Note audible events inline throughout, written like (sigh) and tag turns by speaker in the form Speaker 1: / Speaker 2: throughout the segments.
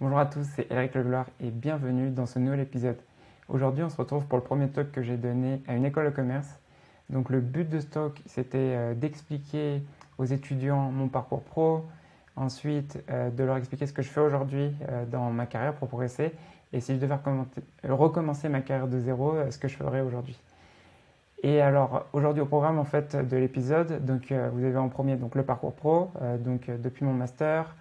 Speaker 1: Bonjour à tous, c'est Eric Legloire et bienvenue dans ce nouvel épisode. Aujourd'hui, on se retrouve pour le premier talk que j'ai donné à une école de commerce. Donc, le but de ce talk, c'était euh, d'expliquer aux étudiants mon parcours pro, ensuite euh, de leur expliquer ce que je fais aujourd'hui euh, dans ma carrière pour progresser et si je devais recommencer ma carrière de zéro, ce que je ferais aujourd'hui. Et alors aujourd'hui au programme en fait de l'épisode, donc vous avez en premier donc le parcours pro, donc depuis mon master,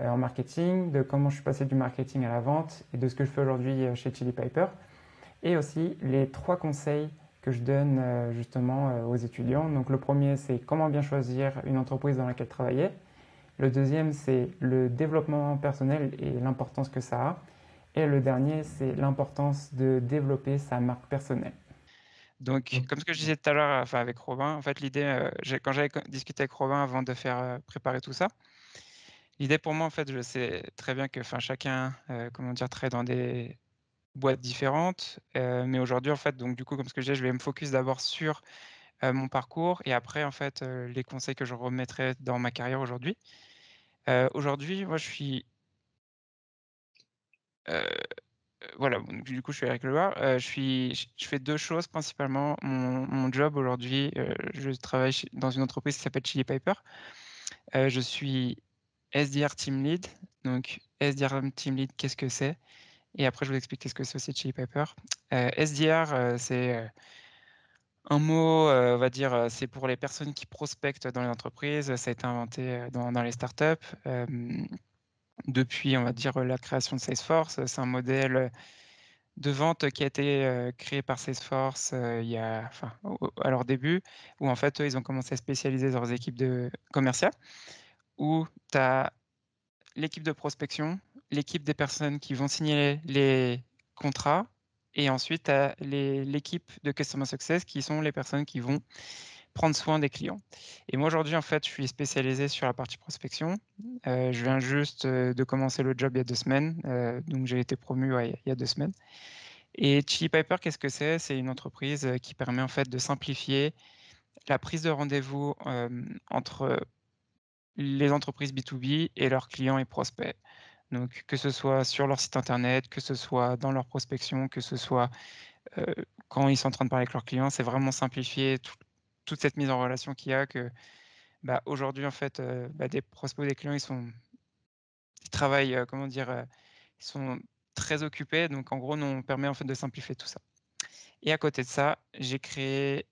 Speaker 1: euh, en marketing, de comment je suis passé du marketing à la vente et de ce que je fais aujourd'hui euh, chez Chili Piper. Et aussi les trois conseils que je donne euh, justement aux étudiants. Donc le premier, c'est comment bien choisir une entreprise dans laquelle travailler. Le deuxième, c'est le développement personnel et l'importance que ça a. Et le dernier, c'est l'importance de développer sa marque personnelle. Donc, comme ce que je disais tout à l'heure enfin, avec Robin, en fait, l'idée, quand j'avais discuté avec Robin avant de faire préparer tout ça, l'idée pour moi, en fait, je sais très bien que enfin, chacun, euh, comment dire, dans des boîtes différentes. Euh, mais aujourd'hui, en fait, donc du coup, comme ce que je disais, je vais me focus d'abord sur euh, mon parcours et après, en fait, les conseils que je remettrai dans ma carrière aujourd'hui. aujourd'hui, moi, je suis. voilà, du coup, je suis avec le je, suis, je fais deux choses principalement. Mon, job aujourd'hui, je travaille dans une entreprise qui s'appelle Chili Piper. je suis SDR Team Lead. Donc, SDR Team Lead, qu'est-ce que c'est Et après, je vous explique ce que c'est aussi chez Pepper. Euh, SDR, euh, c'est euh, un mot, on va dire, c'est pour les personnes qui prospectent dans les entreprises. Ça a été inventé dans, les startups. depuis, on va dire, la création de Salesforce, c'est un modèle de vente qui a été créé par Salesforce il y à leur début, où en fait, ils ont commencé à spécialiser leurs équipes de commerciales où tu as l'équipe de prospection, l'équipe des personnes qui vont signer les contrats, et ensuite as l'équipe de Customer Success qui sont les personnes qui vont prendre soin des clients. Et moi aujourd'hui, en fait, je suis spécialisé sur la partie prospection. Euh, je viens juste euh, de commencer le job il y a deux semaines, euh, donc j'ai été promu il y a deux semaines. Et Chili Piper, qu'est-ce que c'est C'est une entreprise qui permet en fait de simplifier la prise de rendez-vous entre les entreprises B2B et leurs clients et prospects. Donc, que ce soit sur leur site internet, que ce soit dans leur prospection, que ce soit quand ils sont en train de parler avec leurs clients, c'est vraiment simplifier toute cette mise en relation qu'il y a. Que bah, aujourd'hui, en fait, bah, des prospects ou des clients, ils sont, ils travaillent, comment dire, ils sont très occupés. Donc, en gros, nous, on permet en fait de simplifier tout ça. Et à côté de ça, j'ai créé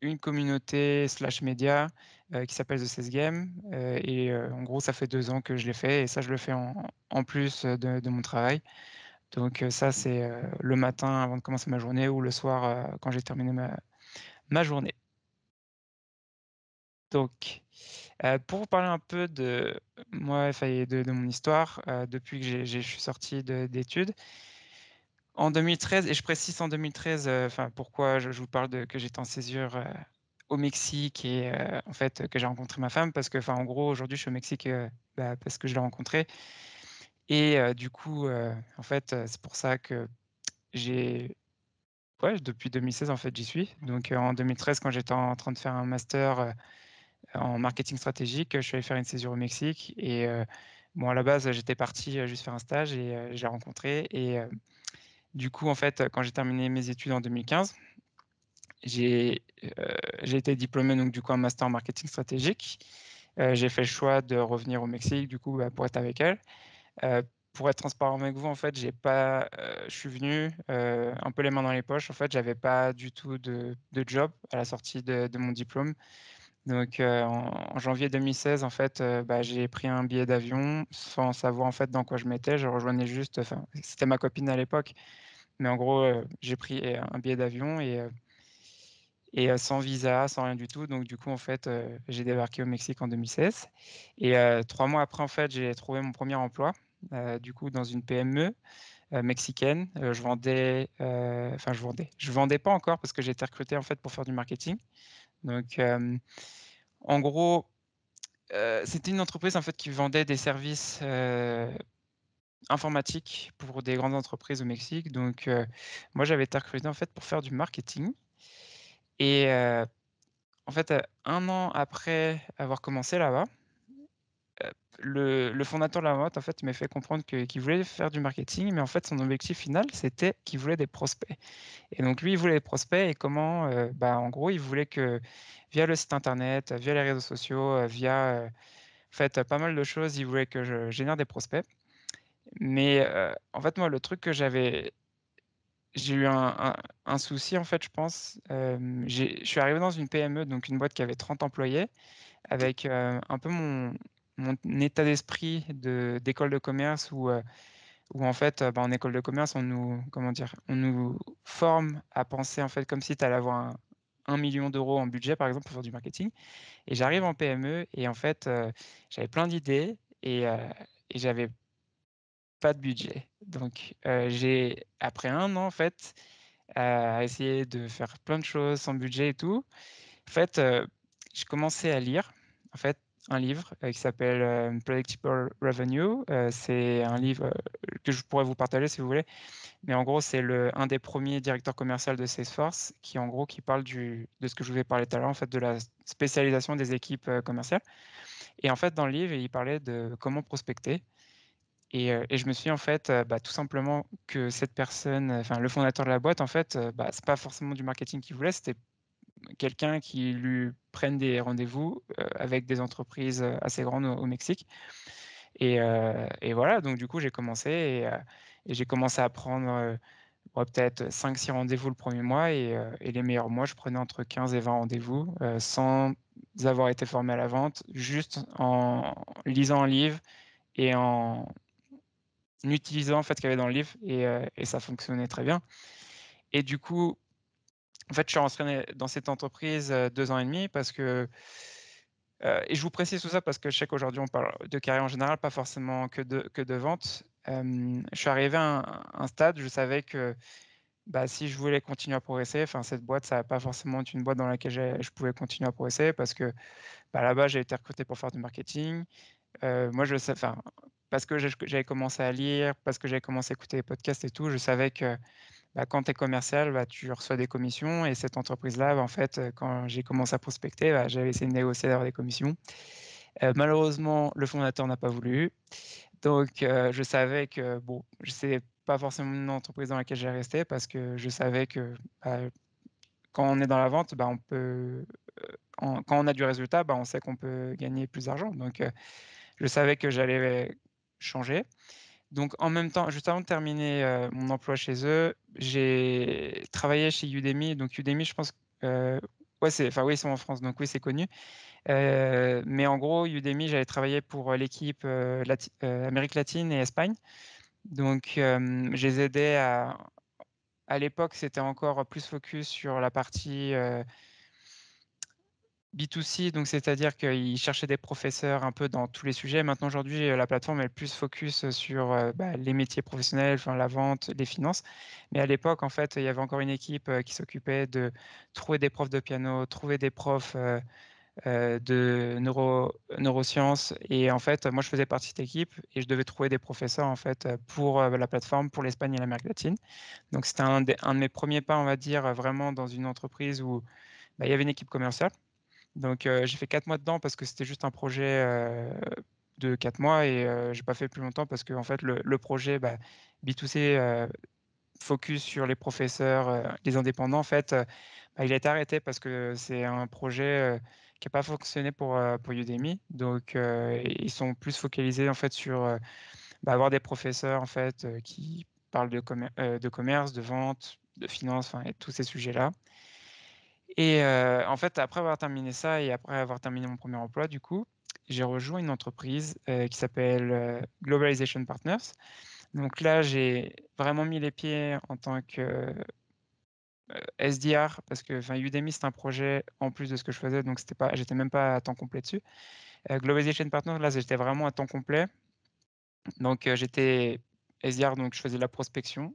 Speaker 1: une communauté slash média euh, qui s'appelle The 16 Game. Euh, et euh, en gros, ça fait deux ans que je l'ai fait et ça, je le fais en, en plus de, de, mon travail. Donc ça, c'est le matin avant de commencer ma journée ou le soir quand j'ai terminé ma, ma, journée. Donc, pour vous parler un peu de moi et de, de, mon histoire, depuis que je suis sorti d'études, en 2013, et je précise en 2013, euh, enfin pourquoi je, vous parle de que j'étais en césure euh, au Mexique et euh, en fait que j'ai rencontré ma femme parce que en gros aujourd'hui je suis au Mexique bah, parce que je l'ai rencontrée et du coup en fait c'est pour ça que j'ai depuis 2016 en fait j'y suis donc en 2013 quand j'étais en, train de faire un master en marketing stratégique je suis allé faire une césure au Mexique et bon à la base j'étais parti juste faire un stage et j'ai rencontré et du coup, en fait, quand j'ai terminé mes études en 2015, euh, j'ai été diplômé donc, du coup, en master en marketing stratégique. Euh, j'ai fait le choix de revenir au Mexique du coup, bah, pour être avec elle. Euh, pour être transparent avec vous, en fait, j'ai pas, je suis venu un peu les mains dans les poches. En fait, j'avais pas du tout de, job à la sortie de mon diplôme. Donc euh, en, janvier 2016, en fait, euh, bah, j'ai pris un billet d'avion sans savoir en fait dans quoi je m'étais. Je rejoignais juste, c'était ma copine à l'époque, mais en gros, euh, j'ai pris un billet d'avion et, sans visa, sans rien du tout. Donc du coup, en fait, j'ai débarqué au Mexique en 2016. Et trois mois après, en fait, j'ai trouvé mon premier emploi, du coup, dans une PME mexicaine. je vendais, enfin, je vendais, je vendais pas encore parce que j'ai été recruté en fait pour faire du marketing. Donc, en gros, c'était une entreprise en fait qui vendait des services informatiques pour des grandes entreprises au Mexique. Donc, moi, j'avais été recruté en fait pour faire du marketing. Et en fait, un an après avoir commencé là-bas, le, fondateur de la boîte en fait m'a fait comprendre qu'il voulait faire du marketing, mais en fait son objectif final c'était qu'il voulait des prospects. Et donc lui il voulait des prospects et comment, euh, bah, en gros il voulait que via le site internet, via les réseaux sociaux, euh, via euh, fait pas mal de choses, il voulait que je génère des prospects. Mais en fait moi le truc que j'avais j'ai eu un, souci, en fait, je pense. je suis arrivé dans une PME, donc une boîte qui avait 30 employés, avec un peu mon, mon état d'esprit d'école de, commerce où, euh, en fait, euh, bah, en école de commerce, on nous, comment dire, on nous forme à penser en fait comme si tu allais avoir un, million d'euros en budget, par exemple, pour faire du marketing. Et j'arrive en PME et en fait, euh, j'avais plein d'idées et, et j'avais pas de budget. Donc, j'ai, après un an, en fait, à essayer de faire plein de choses sans budget et tout, en fait, j'ai commençais à lire. En fait, un livre euh, qui s'appelle euh, Predictable Revenue. Euh, c'est un livre que je pourrais vous partager si vous voulez. Mais en gros, c'est un des premiers directeurs commerciaux de Salesforce qui, en gros, qui parle du, de ce que je vous ai parlé tout à l'heure, en fait, de la spécialisation des équipes commerciales. Et en fait, dans le livre, il parlait de comment prospecter. Et, je me suis en fait, bah, tout simplement que cette personne, enfin, le fondateur de la boîte, en fait, bah, c'est pas forcément du marketing qu'il voulait, c'était quelqu'un qui lui prenne des rendez-vous euh, avec des entreprises euh, assez grandes au, Mexique. Euh, et, voilà, donc du coup, j'ai commencé et, j'ai commencé à prendre peut-être 5-6 rendez-vous le premier mois et, les meilleurs mois, je prenais entre 15 et 20 rendez-vous sans avoir été formé à la vente, juste en lisant un livre et en utilisant en fait, ce qu'il y avait dans le livre et, et ça fonctionnait très bien. Et du coup, en fait, je suis rentré dans cette entreprise deux ans et demi parce que et je vous précise tout ça parce que je sais qu'aujourd'hui, on parle de carrière en général, pas forcément que de, que de vente. je suis arrivé à un, un, stade, je savais que bah, si je voulais continuer à progresser, enfin, cette boîte, ça n'a pas forcément été une boîte dans laquelle je pouvais continuer à progresser parce que bah, là-bas, j'ai été recruté pour faire du marketing. moi, je sais, parce que j'avais commencé à lire, parce que j'avais commencé à écouter des podcasts et tout, je savais que bah, quand tu es commercial, bah, tu reçois des commissions. Et cette entreprise-là, bah, en fait, euh, quand j'ai commencé à prospecter, j'avais essayé de négocier d'avoir des commissions. Euh, malheureusement, le fondateur n'a pas voulu. Donc, euh, je savais que, bon, n'est pas forcément une entreprise dans laquelle j'ai resté parce que je savais que quand on est dans la vente, on peut, quand on a du résultat, on sait qu'on peut gagner plus d'argent. Donc, je savais que j'allais changer. Donc, en même temps, juste avant de terminer euh, mon emploi chez eux, j'ai travaillé chez Udemy. Donc, Udemy, je pense. Euh, ouais, c'est, enfin, oui, ils sont en France, donc oui, c'est connu. Euh, mais en gros, Udemy, j'avais travaillé pour l'équipe Amérique latine et Espagne. Donc, je les aidais à. À l'époque, c'était encore plus focus sur la partie B2C, donc c'est-à-dire qu'ils cherchaient des professeurs un peu dans tous les sujets. Maintenant, aujourd'hui, euh, la plateforme est plus focus euh, sur euh, bah, les métiers professionnels, enfin, la vente, les finances. Mais à l'époque, en fait, il y avait encore une équipe qui s'occupait de trouver des profs de piano, trouver des profs de neuro, neurosciences. Et en fait, moi, je faisais partie de cette équipe et je devais trouver des professeurs en fait pour la plateforme, pour l'Espagne et l'Amérique latine. Donc, c'était un, un, de mes premiers pas, on va dire, vraiment dans une entreprise où bah, il y avait une équipe commerciale. Donc euh, j'ai fait quatre mois dedans parce que c'était juste un projet euh, de quatre mois et euh, j'ai pas fait plus longtemps parce que en fait le, projet bah, B2C focus sur les professeurs, les indépendants en fait, bah, il a été arrêté parce que c'est un projet qui n'a pas fonctionné pour, pour Udemy. Donc, ils sont plus focalisés en fait sur bah, avoir des professeurs en fait qui parlent de, de commerce, de vente, de finance, et tous ces sujets-là. Et en fait, après avoir terminé ça et après avoir terminé mon premier emploi, du coup, j'ai rejoint une entreprise qui s'appelle Globalization Partners. Donc là, j'ai vraiment mis les pieds en tant que SDR parce que Udemy, c'est un projet en plus de ce que je faisais, donc pas, j'étais même pas à temps complet dessus. Globalization Partners, là, j'étais vraiment à temps complet. Donc j'étais SDR, donc je faisais de la prospection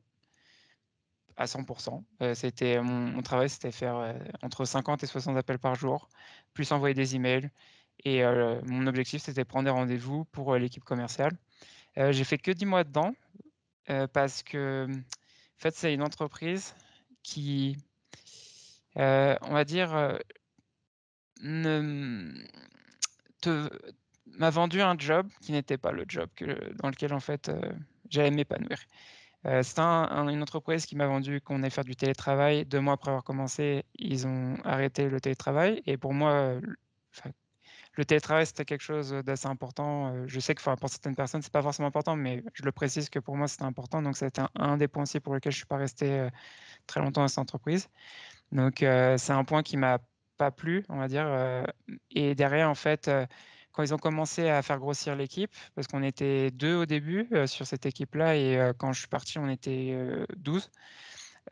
Speaker 1: à 100%. Euh, c'était euh, mon, travail, c'était faire euh, entre 50 et 60 appels par jour, plus envoyer des emails. Et mon objectif, c'était prendre des rendez-vous pour l'équipe commerciale. j'ai fait que 10 mois dedans parce que, hum, en fait, c'est une entreprise qui, on va dire, hum, m'a vendu un job qui n'était pas le job dans lequel, en fait, j'allais m'épanouir. Euh, c'est une entreprise qui m'a vendu qu'on allait faire du télétravail. Deux mois après avoir commencé, ils ont arrêté le télétravail. Et pour moi, euh, le télétravail, c'était quelque chose d'assez important. Euh, je sais que pour certaines personnes, ce n'est pas forcément important, mais je le précise que pour moi, c'était important. Donc, c'était un, des points aussi pour lesquels je ne suis pas resté très longtemps dans cette entreprise. Donc, c'est un point qui m'a pas plu, on va dire. Et derrière, en fait, quand ils ont commencé à faire grossir l'équipe, parce qu'on était deux au début euh, sur cette équipe-là, et euh, quand je suis parti, on était euh, douze,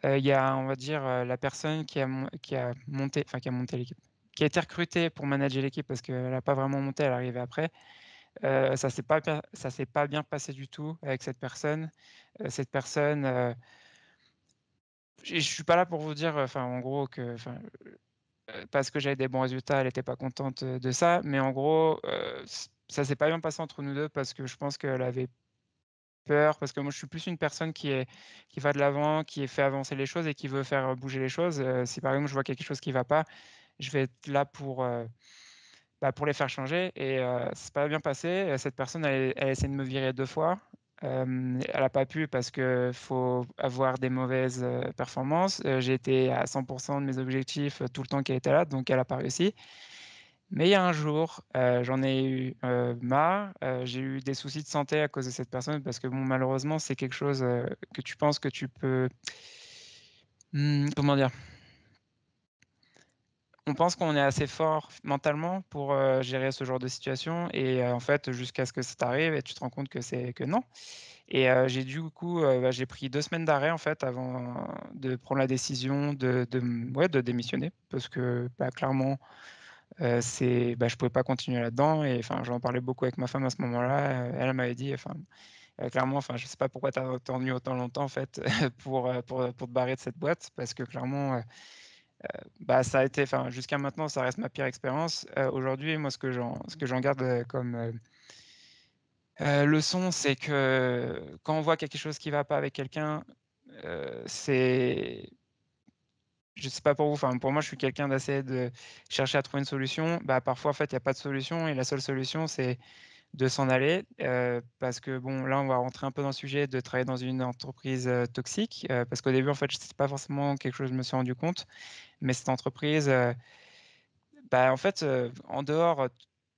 Speaker 1: Il y a, on va dire, la personne qui a, monté, enfin qui a monté l'équipe, qui a été recrutée pour manager l'équipe parce qu'elle n'a pas vraiment monté, elle est arrivée après. ça ne s'est pas, pas bien passé du tout avec cette personne. cette personne, je ne suis pas là pour vous dire, enfin en gros que, euh, parce que j'avais des bons résultats, elle n'était pas contente euh, de ça. Mais en gros, ça euh, ça s'est pas bien passé entre nous deux parce que je pense qu'elle avait peur, parce que moi je suis plus une personne qui, est, qui va de l'avant, qui fait avancer les choses et qui veut faire bouger les choses. si par exemple je vois quelque chose qui ne va pas, je vais être là pour, bah, pour les faire changer. Et ça s'est pas bien passé. Cette personne, elle, elle a essayé de me virer deux fois elle n'a pas pu parce qu'il faut avoir des mauvaises performances. j'étais j'ai été à 100% de mes objectifs tout le temps qu'elle était là, donc elle n'a pas réussi. Mais il y a un jour, j'en ai eu marre. j'ai eu des soucis de santé à cause de cette personne parce que bon, malheureusement, c'est quelque chose que tu penses que tu peux... Mmh, comment dire on pense qu'on est assez fort mentalement pour euh, gérer ce genre de situation et euh, en fait jusqu'à ce que ça t'arrive et tu te rends compte que c'est que non. Et euh, j'ai du coup bah, j'ai pris deux semaines d'arrêt en fait avant de prendre la décision de de, ouais, de démissionner parce que bah, clairement c'est bah, je pouvais pas continuer là-dedans et enfin j'en parlais beaucoup avec ma femme à ce moment-là. Elle m'avait dit enfin clairement, enfin, je ne sais pas pourquoi tu as attendu autant longtemps en fait, (laughs) pour, pour, pour, te barrer de cette boîte, parce que clairement, euh, bah, ça a été, enfin, jusqu'à maintenant, ça reste ma pire expérience. Euh, aujourd'hui, moi, ce que j'en, ce que j'en garde euh, comme leçon, c'est que quand on voit quelque chose qui ne va pas avec quelqu'un, c'est je sais pas pour vous, enfin pour moi je suis quelqu'un d'assez de chercher à trouver une solution. Bah parfois en fait il n'y a pas de solution et la seule solution c'est de s'en aller parce que bon là on va rentrer un peu dans le sujet de travailler dans une entreprise toxique parce qu'au début en fait c'est pas forcément quelque chose que je me suis rendu compte mais cette entreprise bah, en fait en dehors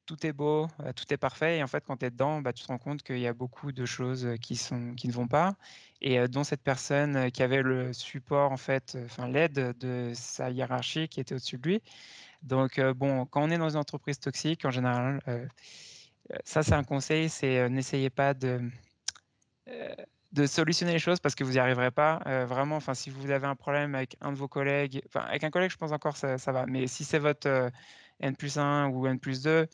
Speaker 1: tout est beau, tout est parfait. Et en fait, quand tu es dedans, bah, tu te rends compte qu'il y a beaucoup de choses qui, sont, qui ne vont pas. Et dont cette personne qui avait le support, en fait, enfin l'aide de sa hiérarchie qui était au-dessus de lui. Donc, bon, quand on est dans une entreprise toxique, en général, ça, c'est un conseil, c'est euh, n'essayez pas de, euh, de solutionner les choses parce que vous n'y arriverez pas. Euh, vraiment, enfin, si vous avez un problème avec un de vos collègues, enfin, avec un collègue, je pense encore ça, ça va, mais si c'est votre N plus 1 ou N plus 2,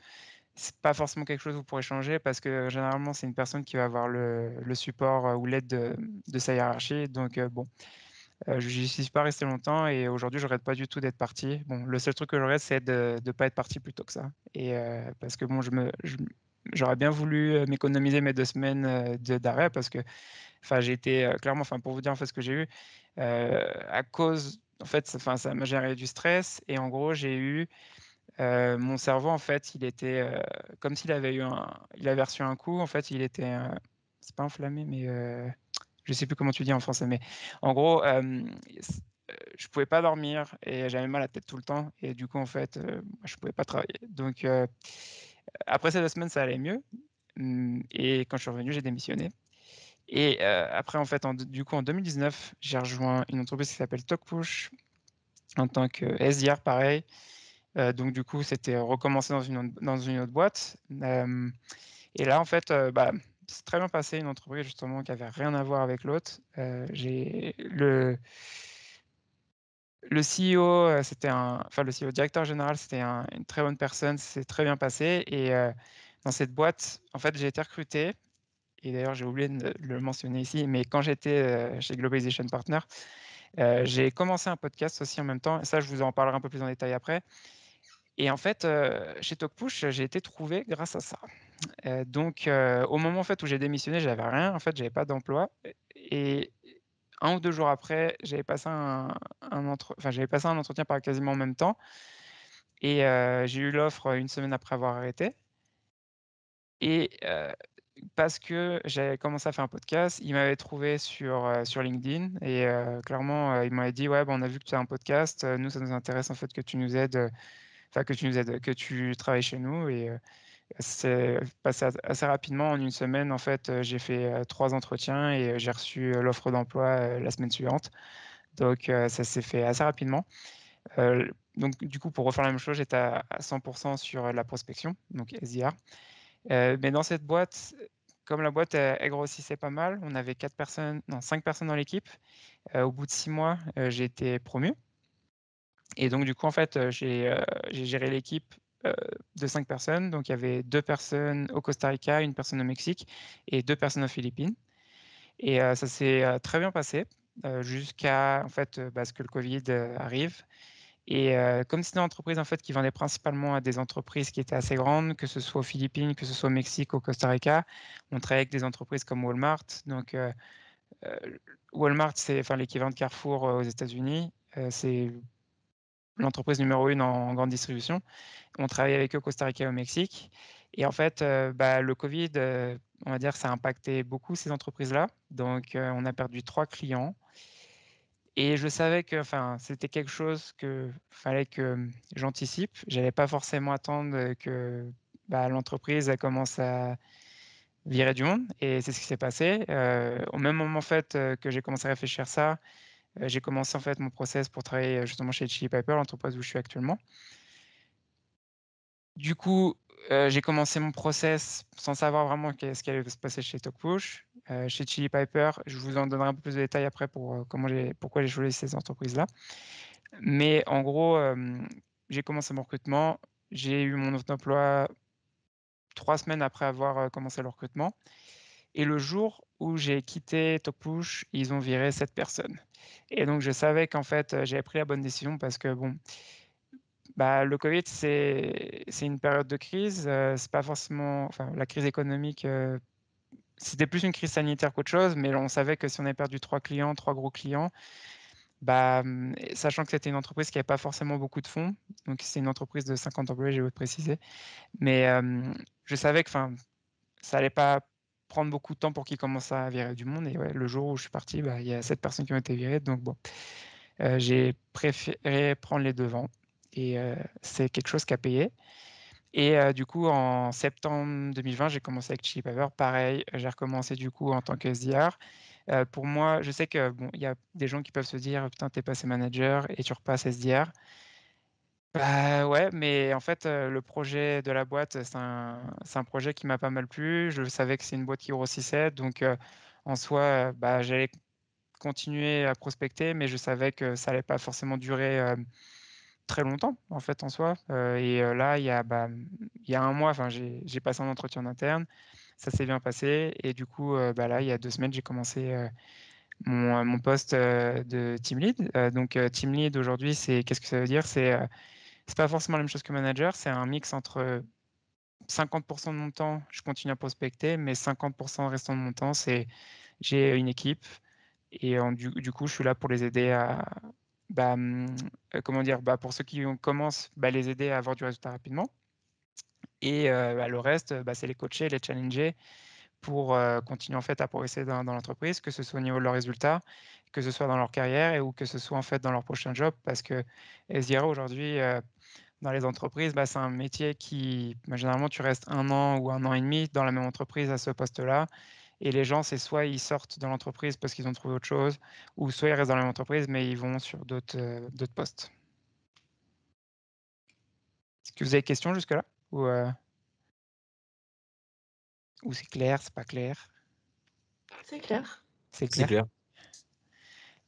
Speaker 1: c'est pas forcément quelque chose que vous pourrez changer parce que généralement c'est une personne qui va avoir le, le support ou l'aide de, sa hiérarchie. Donc bon, je n'y suis pas resté longtemps et aujourd'hui je regrette pas du tout d'être parti. Bon, le seul truc que je regrette c'est de ne pas être parti plus tôt que ça. Et parce que bon, je me, j'aurais bien voulu m'économiser mes deux semaines d'arrêt parce que enfin j'ai été clairement enfin pour vous dire en fait ce que j'ai eu à cause en fait enfin ça m'a généré du stress et en gros j'ai eu mon cerveau en fait il était comme s'il avait eu un il avait reçu un coup en fait il était c'est pas enflammé, mais je sais plus comment tu dis en français mais en gros je pouvais pas dormir et j'avais mal à la tête tout le temps et du coup en fait je je pouvais pas travailler donc après ces deux semaines, ça allait mieux. Mm, et quand je suis revenu, j'ai démissionné. Et euh, après, en fait, du coup, en 2019, j'ai rejoint une entreprise qui s'appelle TalkPush en tant que SDR, pareil. Euh, donc, du coup, c'était recommencer dans une, dans une autre boîte. Euh, et là, en fait, bah, c'est très bien passé. Une entreprise, justement, qui avait rien à voir avec l'autre. j'ai le le CEO, euh, c'était un, enfin le CEO directeur général, c'était une très bonne personne, c'est très bien passé. Et euh, dans cette boîte, en fait, j'ai été recruté. Et d'ailleurs, j'ai oublié de le mentionner ici, mais quand j'étais euh, chez Globalization Partner, j'ai commencé un podcast aussi en même temps. ça, je vous en parlerai un peu plus en détail après. Et en fait, chez TalkPush, j'ai été trouvé grâce à ça. donc, au moment en fait, où j'ai démissionné, j'avais rien, en fait, j'avais pas d'emploi. Et un ou deux jours après, j'avais passé un, enfin, j'avais passé un entretien par quasiment en même temps. Et j'ai eu l'offre une semaine après avoir arrêté. Et parce que j'avais commencé à faire un podcast, il m'avait trouvé sur, sur LinkedIn et clairement, il m'avait dit Ouais, bah, on a vu que tu as un podcast, nous, ça nous intéresse en fait que tu nous aides, enfin, que tu nous aides, que tu travailles chez nous. Et, c'est euh, passé assez rapidement. En une semaine, en fait, euh, j'ai fait euh, trois entretiens et j'ai reçu l'offre d'emploi la semaine suivante. Donc, ça s'est fait assez rapidement. donc, du coup, pour refaire la même chose, j'étais à 100% sur la prospection, donc SIR. mais dans cette boîte, comme la boîte grossi grossissait pas mal, on avait quatre personnes, non, cinq personnes dans l'équipe. au bout de six mois, j'ai été promu. Et donc, du coup, en fait, j'ai géré l'équipe euh, de cinq personnes. Donc, il y avait deux personnes au Costa Rica, une personne au Mexique et deux personnes aux Philippines. Et euh, ça s'est euh, très bien passé jusqu'à en fait bah, ce que le Covid arrive. Et comme c'est une entreprise en fait qui vendait principalement à des entreprises qui étaient assez grandes, que ce soit aux Philippines, que ce soit au Mexique, au Costa Rica, on travaillait avec des entreprises comme Walmart. Donc Walmart, c'est enfin l'équivalent de Carrefour aux États-Unis. c'est l'entreprise numéro une en, grande distribution. On travaille avec eux au Costa Rica et au Mexique. Et en fait, euh, bah, le Covid, euh, on va dire, ça a impacté beaucoup ces entreprises-là. Donc, euh, on a perdu trois clients. Et je savais que enfin, c'était quelque chose que fallait que j'anticipe. Je n'allais pas forcément attendre que bah, l'entreprise commence à virer du monde. Et c'est ce qui s'est passé. au même moment en fait, que j'ai commencé à réfléchir à ça, euh, j'ai commencé en fait mon process pour travailler justement chez Chili Piper, l'entreprise où je suis actuellement. Du coup, j'ai commencé mon process sans savoir vraiment ce qui allait se passer chez TalkPush. chez Chili Piper, je vous en donnerai un peu plus de détails après pour comment j'ai, pourquoi j'ai choisi ces entreprises-là. Mais en gros, j'ai commencé mon recrutement. J'ai eu mon autre emploi trois semaines après avoir commencé le recrutement. Et le jour où j'ai quitté TalkPush, ils ont viré cette personne. Et donc, je savais qu'en fait, euh, j'avais pris la bonne décision parce que, bon, bah, le Covid, c'est une période de crise. Euh, c'est pas forcément. Enfin, la crise économique, euh, c'était plus une crise sanitaire qu'autre chose, mais on savait que si on avait perdu trois clients, trois gros clients, bah, hum, sachant que c'était une entreprise qui n'avait pas forcément beaucoup de fonds, donc c'est une entreprise de 50 employés, je vais préciser, mais je savais que ça n'allait pas prendre beaucoup de temps pour qu'ils commencent à virer du monde. Et ouais, le jour où je suis parti, bah, il y a sept personnes qui ont été virées. Donc bon, euh, j'ai préféré prendre les devants. Et euh, c'est quelque chose qui a payé. Et euh, du coup, en septembre 2020, j'ai commencé avec Chili Pepper Pareil, j'ai recommencé du coup en tant que SDR. pour moi, je sais que bon, il y a des gens qui peuvent se dire putain, t'es passé manager et tu repasses SDR. Bah, ouais, mais en fait, le projet de la boîte, c'est un projet qui m'a pas mal plu. Je savais que c'est une boîte qui grossissait donc, en soi, bah, j'allais continuer à prospecter, mais je savais que ça n'allait pas forcément durer, très longtemps, en fait, en soi, et là, il y a, un bah, y a mois, j'ai passé un entretien en interne, ça s'est bien passé et du coup, là, il y a deux semaines, j'ai commencé, mon, poste, de team lead, donc, team lead aujourd'hui, c'est qu'est-ce que ça veut dire? C'est, c'est pas forcément la même chose que manager, c'est un mix entre 50% euh, de mon temps, je continue à prospecter, mais 50% restant de mon temps, c'est j'ai une équipe et du, coup, je suis là pour les aider à, bah, hum, euh, comment dire, bah, pour ceux qui commencent, bah, les aider à avoir du résultat rapidement. Et euh, bah, le reste, bah, c'est les coacher, les challenger pour continuer en fait à progresser dans, l'entreprise, que ce soit au niveau de leurs résultats, que ce soit dans leur carrière et ou que ce soit en fait dans leur prochain job, parce que SDR aujourd'hui dans les entreprises, bah, c'est un métier qui bah, généralement tu restes un an ou un an et demi dans la même entreprise à ce poste-là. Et les gens, c'est soit ils sortent de l'entreprise parce qu'ils ont trouvé autre chose, ou soit ils restent dans la même entreprise, mais ils vont sur d'autres postes. Est-ce que vous avez des questions jusque-là ou ou c'est clair, c'est pas clair
Speaker 2: C'est clair. C'est clair.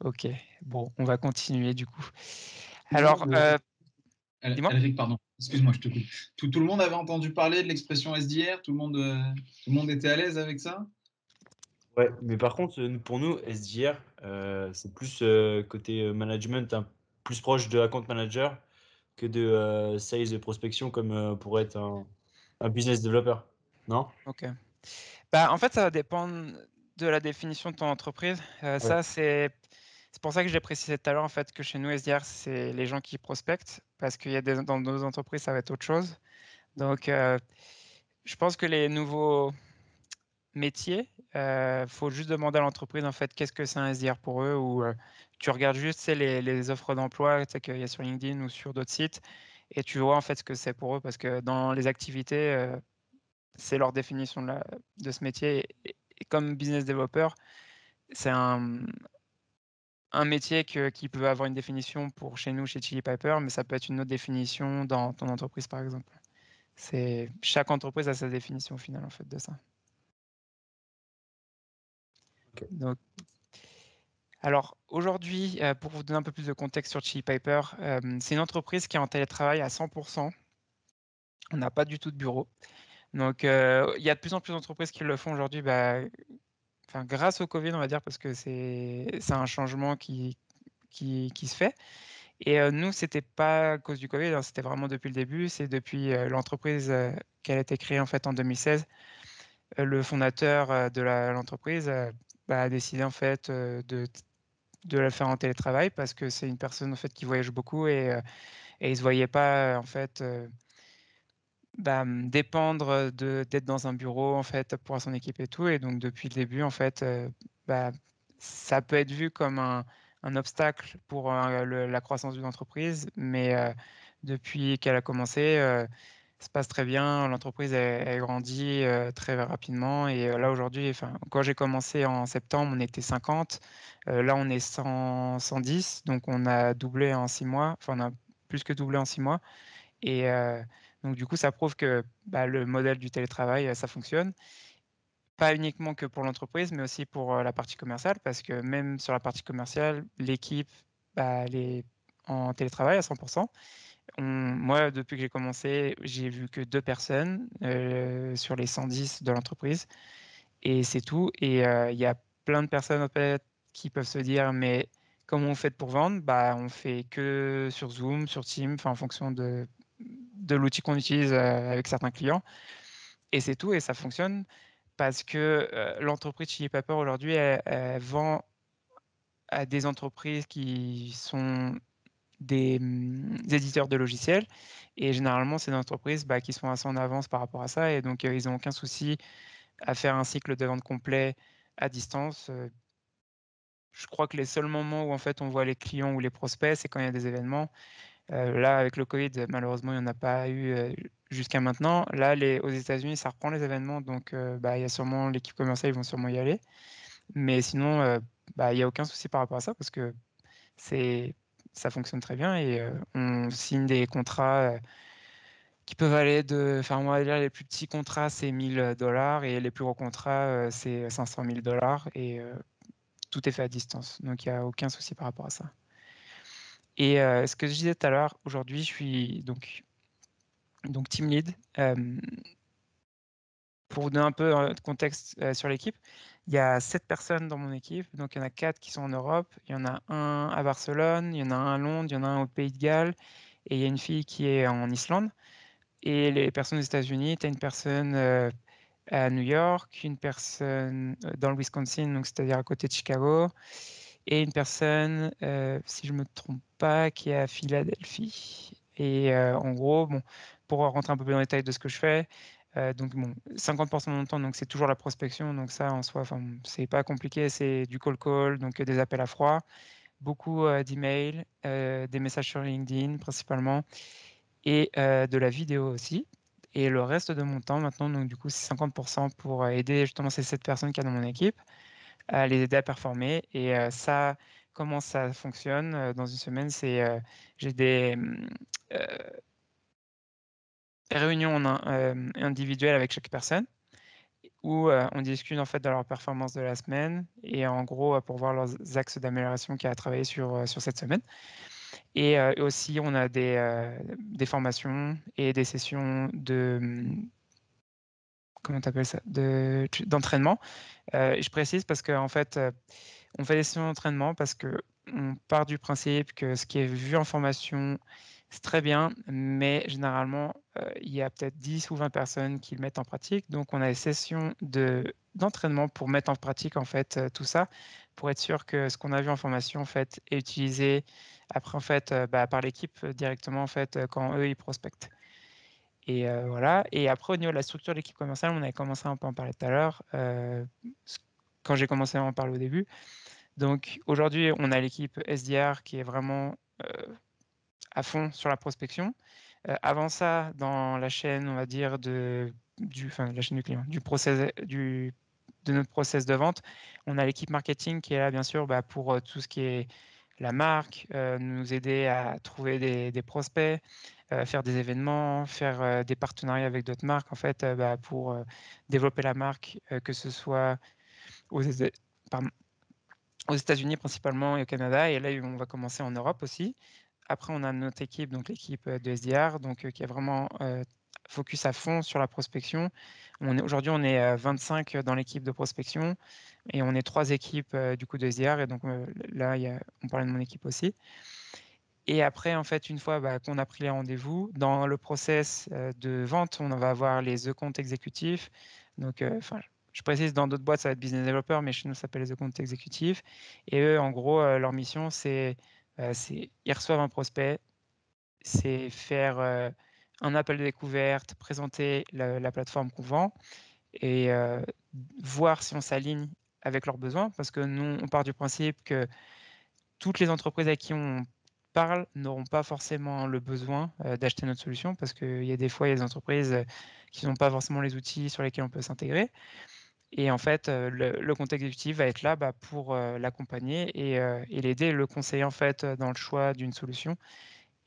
Speaker 1: Ok, bon, on va continuer du coup.
Speaker 2: Alors, euh, euh pardon, excuse-moi, je te coupe. Tout, tout, le monde avait entendu parler de l'expression SDR tout le, monde, euh, le monde était à l'aise avec ça Ouais, mais par contre, euh, pour nous, SDR, c'est plus côté management, hein. plus proche de account manager que de sales et prospection comme pourrait être un, un business developer. Non
Speaker 1: Ok. Bah, en fait, ça va dépendre de la définition de ton entreprise. Euh, ça, c'est. C'est pour ça que j'ai précisé tout à l'heure en fait que chez nous SDR c'est les gens qui prospectent parce qu'il y a des, dans nos entreprises ça va être autre chose. Donc euh, je pense que les nouveaux métiers, il euh, faut juste demander à l'entreprise en fait qu'est-ce que c'est un SDR pour eux ou tu regardes juste les, les offres d'emploi qu'il y a sur LinkedIn ou sur d'autres sites et tu vois en fait ce que c'est pour eux parce que dans les activités, c'est leur définition de, ce métier. comme business developer, c'est un, métier qui peut avoir une définition pour chez nous, chez Chili Piper, mais ça peut être une autre définition dans ton entreprise, par exemple. C'est chaque entreprise a sa définition au final en fait de ça. alors aujourd'hui, euh, pour vous donner un peu plus de contexte sur Chili Piper, euh, c'est une entreprise qui est en télétravail à 100%. On n'a pas du tout de bureau. Donc, euh, il y a de plus en plus d'entreprises qui le font aujourd'hui, bah, enfin, grâce au Covid, on va dire, parce que c'est un changement qui, qui, se fait. Et euh, nous, ce n'était pas à cause du Covid, hein, c'était vraiment depuis le début. C'est depuis euh, l'entreprise qu'elle a été créée en, fait, en 2016. le fondateur de l'entreprise bah, a décidé en fait, de, de la faire en télétravail parce que c'est une personne en fait, qui voyage beaucoup et, il ne se voyait pas en fait, bah, mmh, dépendre d'être dans un bureau en fait pour son équipe et tout. Et donc depuis le début en fait, euh, bah, ça peut être vu comme un, un obstacle pour euh, la croissance d'une entreprise, mais euh, depuis qu'elle a commencé, ça se passe très bien. L'entreprise a, grandi très rapidement. Et là aujourd'hui, enfin, quand j'ai commencé en septembre, on était 50. là, on est 110, donc on a doublé en six mois. Enfin, on a plus que doublé en six mois. Et donc du coup, ça prouve que bah, le modèle du télétravail, euh, ça fonctionne. Pas uniquement que pour l'entreprise, mais aussi pour euh, la partie commerciale, parce que même sur la partie commerciale, l'équipe, bah, elle est en télétravail à 100%. moi, depuis que j'ai commencé, j'ai vu que deux personnes euh, sur les 110 de l'entreprise. Et c'est tout. Et il y a plein de personnes en qui peuvent se dire, mais comment on fait pour vendre bah, On fait que sur Zoom, sur Teams, en fonction de, de l'outil qu'on utilise euh, avec certains clients. Et c'est tout, et ça fonctionne parce que euh, l'entreprise Chili Paper aujourd'hui, elle, vend à des entreprises qui sont des, hum, éditeurs de logiciels. Et généralement, c'est des entreprises bah, qui sont assez en avance par rapport à ça. Et donc, euh, ils n'ont aucun souci à faire un cycle de vente complet à distance. je crois que les seuls moments où en fait on voit les clients ou les prospects, c'est quand il y a des événements. Euh, là, avec le Covid, malheureusement, il n'y en a pas eu jusqu'à maintenant. Là, aux États-Unis, ça reprend les événements, donc bah, il y a sûrement l'équipe commerciale, ils vont sûrement y aller. Mais sinon, bah, il n'y a aucun souci par rapport à ça parce que ça fonctionne très bien et on signe des contrats qui peuvent aller de. Enfin, on les plus petits contrats, c'est 1000 dollars et les plus gros contrats, c'est 500 000 dollars et tout est fait à distance. Donc, il n'y a aucun souci par rapport à ça. Et euh, ce que je disais tout à l'heure, aujourd'hui, je suis donc, donc team lead. Euh, pour vous donner un peu euh, de contexte sur l'équipe, il y a sept personnes dans mon équipe, donc il y en a quatre qui sont en Europe, il y en a un à Barcelone, il y en a un à Londres, il y en a un au Pays de Galles, et il y a une fille qui est en Islande. Et les personnes aux États-Unis, tu as une personne à New York, une personne dans le Wisconsin, donc c'est-à-dire à côté de Chicago, et une personne, euh, si je ne me trompe pas, qui est à Philadelphie. Et euh, en gros, bon, pour rentrer un peu plus dans les détail de ce que je fais, euh, donc 50% de mon temps, donc c'est toujours la prospection, donc ça en soi, c'est pas compliqué, c'est du call call, donc des appels à froid, beaucoup d'emails, des messages sur LinkedIn principalement, et de la vidéo aussi. Et le reste de mon temps maintenant, donc du coup, c'est 50% pour aider justement ces 7 personnes qu'il y a dans mon équipe à les aider à performer. Et ça, comment ça fonctionne dans une semaine, c'est j'ai des mmh, réunions individuelles avec chaque personne où on discute en fait de leur performance de la semaine et en gros pour voir leurs axes d'amélioration qu'il y a à travailler sur, sur cette semaine. Et aussi, on a des, des, formations et des sessions de, mmh, comment t'appelles ça de, d'entraînement. Euh, je précise parce qu'en en fait, euh, on fait des sessions d'entraînement parce que on part du principe que ce qui est vu en formation, c'est très bien, mais généralement, euh, il y a peut-être 10 ou 20 personnes qui le mettent en pratique. Donc, on a des sessions de, d'entraînement pour mettre en pratique en fait tout ça, pour être sûr que ce qu'on a vu en formation en fait, est utilisé après en fait, bah, par l'équipe directement en fait, quand eux, ils prospectent. Et voilà. Et après, au niveau de la structure de l'équipe commerciale, on avait commencé à en parler tout à l'heure, quand j'ai commencé à en parler au début. Donc aujourd'hui, on a l'équipe SDR qui est vraiment à fond sur la prospection. avant ça, dans la chaîne, on va dire, de, du, enfin, la chaîne du client, du process, du, de notre process de vente, on a l'équipe marketing qui est là, bien sûr, bah, pour tout ce qui est la marque, euh, nous aider à trouver des, prospects, euh, faire des événements, faire euh, des partenariats avec d'autres marques, en fait, bah, pour développer la marque, que ce soit aux, aux États-Unis principalement et au Canada. Et là, on va commencer en Europe aussi. Après, on a notre équipe, donc l'équipe de SDR, donc, qui est vraiment focus à fond sur la prospection. Aujourd'hui, on est 25 dans l'équipe de prospection. Et on est trois équipes euh, du coup de SDR. Et donc euh, là, on parlait de mon équipe aussi. Et après, en fait, une fois bah, qu'on a pris les rendez-vous, dans le process euh, de vente, on va avoir les e-comptes exécutifs. Donc, enfin, je précise, dans d'autres boîtes, ça va être business developer, mais chez nous, ça s'appelle les e-comptes exécutifs. Et eux, en gros, leur mission, c'est ils reçoivent un prospect, c'est faire un appel de découverte, présenter la, la plateforme qu'on vend et voir si on s'aligne avec leurs besoins, parce que nous, on part du principe que toutes les entreprises à qui on parle n'auront pas forcément le besoin d'acheter notre solution, parce qu'il y a des fois, il y a des entreprises qui n'ont pas forcément les outils sur lesquels on peut s'intégrer. Et en fait, le, le compte exécutif va être là bah, pour l'accompagner et, l'aider, le conseiller en fait dans le choix d'une solution.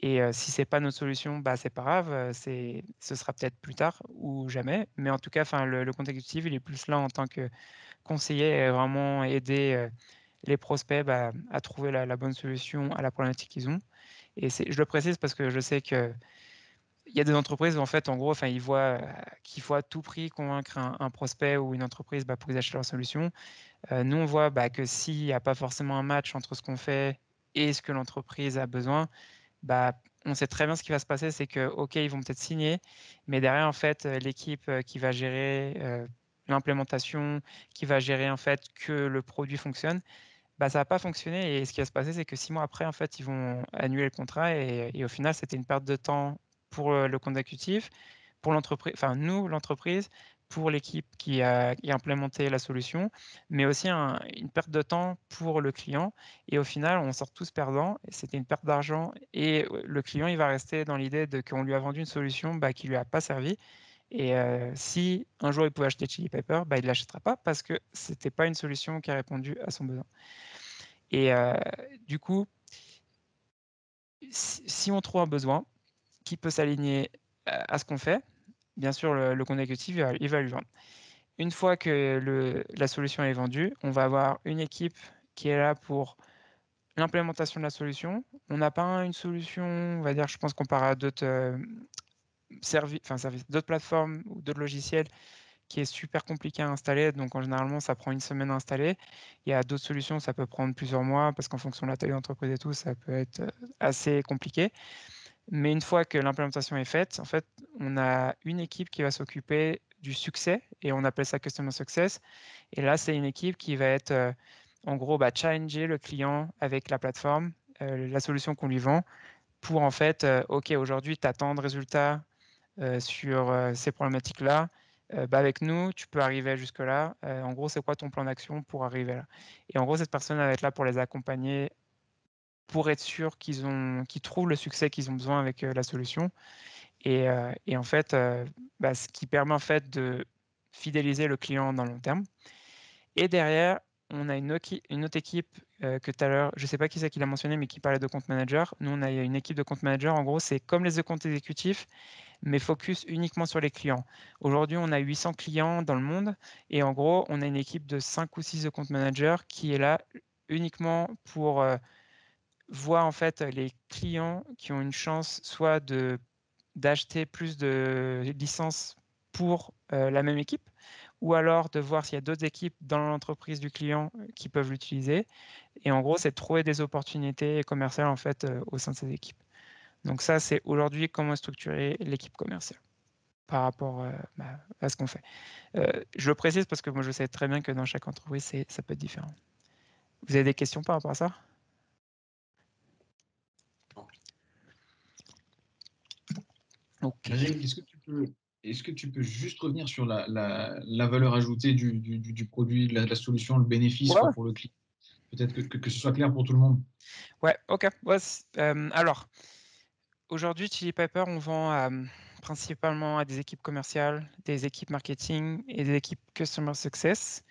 Speaker 1: Et si c'est pas notre solution, bah c'est pas grave, c'est ce sera peut-être plus tard ou jamais. Mais en tout cas, enfin le, le compte exécutif, il est plus là en tant que conseiller et euh, vraiment aider euh, les prospects bah, à trouver la, bonne solution à la problématique qu'ils ont. Et je le précise parce que je sais que il y a des entreprises en fait, en gros, enfin, ils voient euh, qu'il faut à tout prix convaincre un, prospect ou une entreprise bah, pour qu'ils achètent leur solution. nous, on voit bah, que s'il n'y a pas forcément un match entre ce qu'on fait et ce que l'entreprise a besoin, bah, on sait très bien ce qui va se passer, c'est que ok, ils vont peut-être signer, mais derrière, en fait, l'équipe qui va gérer l'implémentation, qui va gérer en fait que le produit fonctionne, bah, ça n'a pas fonctionné. Et ce qui va se passer, c'est que six mois après, en fait, ils vont annuler le contrat. Et, au final, c'était une perte de temps pour euh, le compte pour l'entreprise, enfin nous, l'entreprise, pour l'équipe qui a, implémenté la solution, mais aussi une perte de temps pour le client. Et au final, on sort tous perdants. C'était une perte d'argent. Et le client, il va rester dans l'idée qu'on lui a vendu une solution bah, qui ne lui a pas servi. Et euh, si un jour il pouvait acheter Chili Pepper, bah, il ne l'achètera pas parce que ce n'était pas une solution qui a répondu à son besoin. Et euh, du coup, si on trouve un besoin qui peut s'aligner euh, à ce qu'on fait, bien sûr, le, le il va, lui vendre. Une fois que la solution est vendue, on va avoir une équipe qui est là pour l'implémentation de la solution. On n'a pas une solution, on va dire, je pense qu'on part à d'autres enfin service, d'autres plateformes ou d'autres logiciels qui est super compliqué à installer. Donc, en généralement, ça prend une semaine à installer. Il y a d'autres solutions, ça peut prendre plusieurs mois parce qu'en fonction de la taille d'entreprise et tout, ça peut être euh, assez compliqué. Mais une fois que l'implémentation est faite, en fait, on a une équipe qui va s'occuper du succès et on appelle ça Customer Success. Et là, c'est une équipe qui va être, euh, en gros, bah, challenger le client avec la plateforme, euh, la solution qu'on lui vend pour en fait, OK, aujourd'hui, tu attends de résultats euh, sur euh, ces problématiques-là, euh, bah, avec nous, tu peux arriver jusque-là. en gros, c'est quoi ton plan d'action pour arriver là Et en gros, cette personne va être là pour les accompagner, pour être sûr qu'ils ont, trouvent le succès qu'ils ont besoin avec la solution. Et, en fait, bah, ce qui permet en fait de fidéliser le client dans le long terme. Et derrière, on a une, une autre équipe euh, que tout à l'heure, je ne sais pas qui c'est qui l'a mentionné, mais qui parlait de compte manager. Nous, on a une équipe de compte manager. En gros, c'est comme les comptes exécutifs, mais focus uniquement sur les clients. Aujourd'hui, on a 800 clients dans le monde et en gros, on a une équipe de 5 ou 6 de compte managers qui est là uniquement pour euh, voir en fait les clients qui ont une chance soit de d'acheter plus de licences pour euh, la même équipe, ou alors de voir s'il y a d'autres équipes dans l'entreprise du client qui peuvent l'utiliser, et en gros, c'est trouver des opportunités commerciales en fait euh, au sein de ces équipes. Donc ça, c'est aujourd'hui comment structurer l'équipe commerciale par rapport euh, bah, à ce qu'on fait. Euh, je le précise parce que moi, je sais très bien que dans chaque entreprise, ça peut être différent. Vous avez des questions par rapport à ça
Speaker 2: est-ce que, tu peux, juste revenir sur la, valeur ajoutée du, produit, la, la, solution, le bénéfice pour le client peut-être que, que, ce soit clair pour tout le monde.
Speaker 1: Ouais, ok. Euh, alors, aujourd'hui, Chili Pepper, on vend euh, principalement à des équipes commerciales, des équipes marketing et des équipes customer success.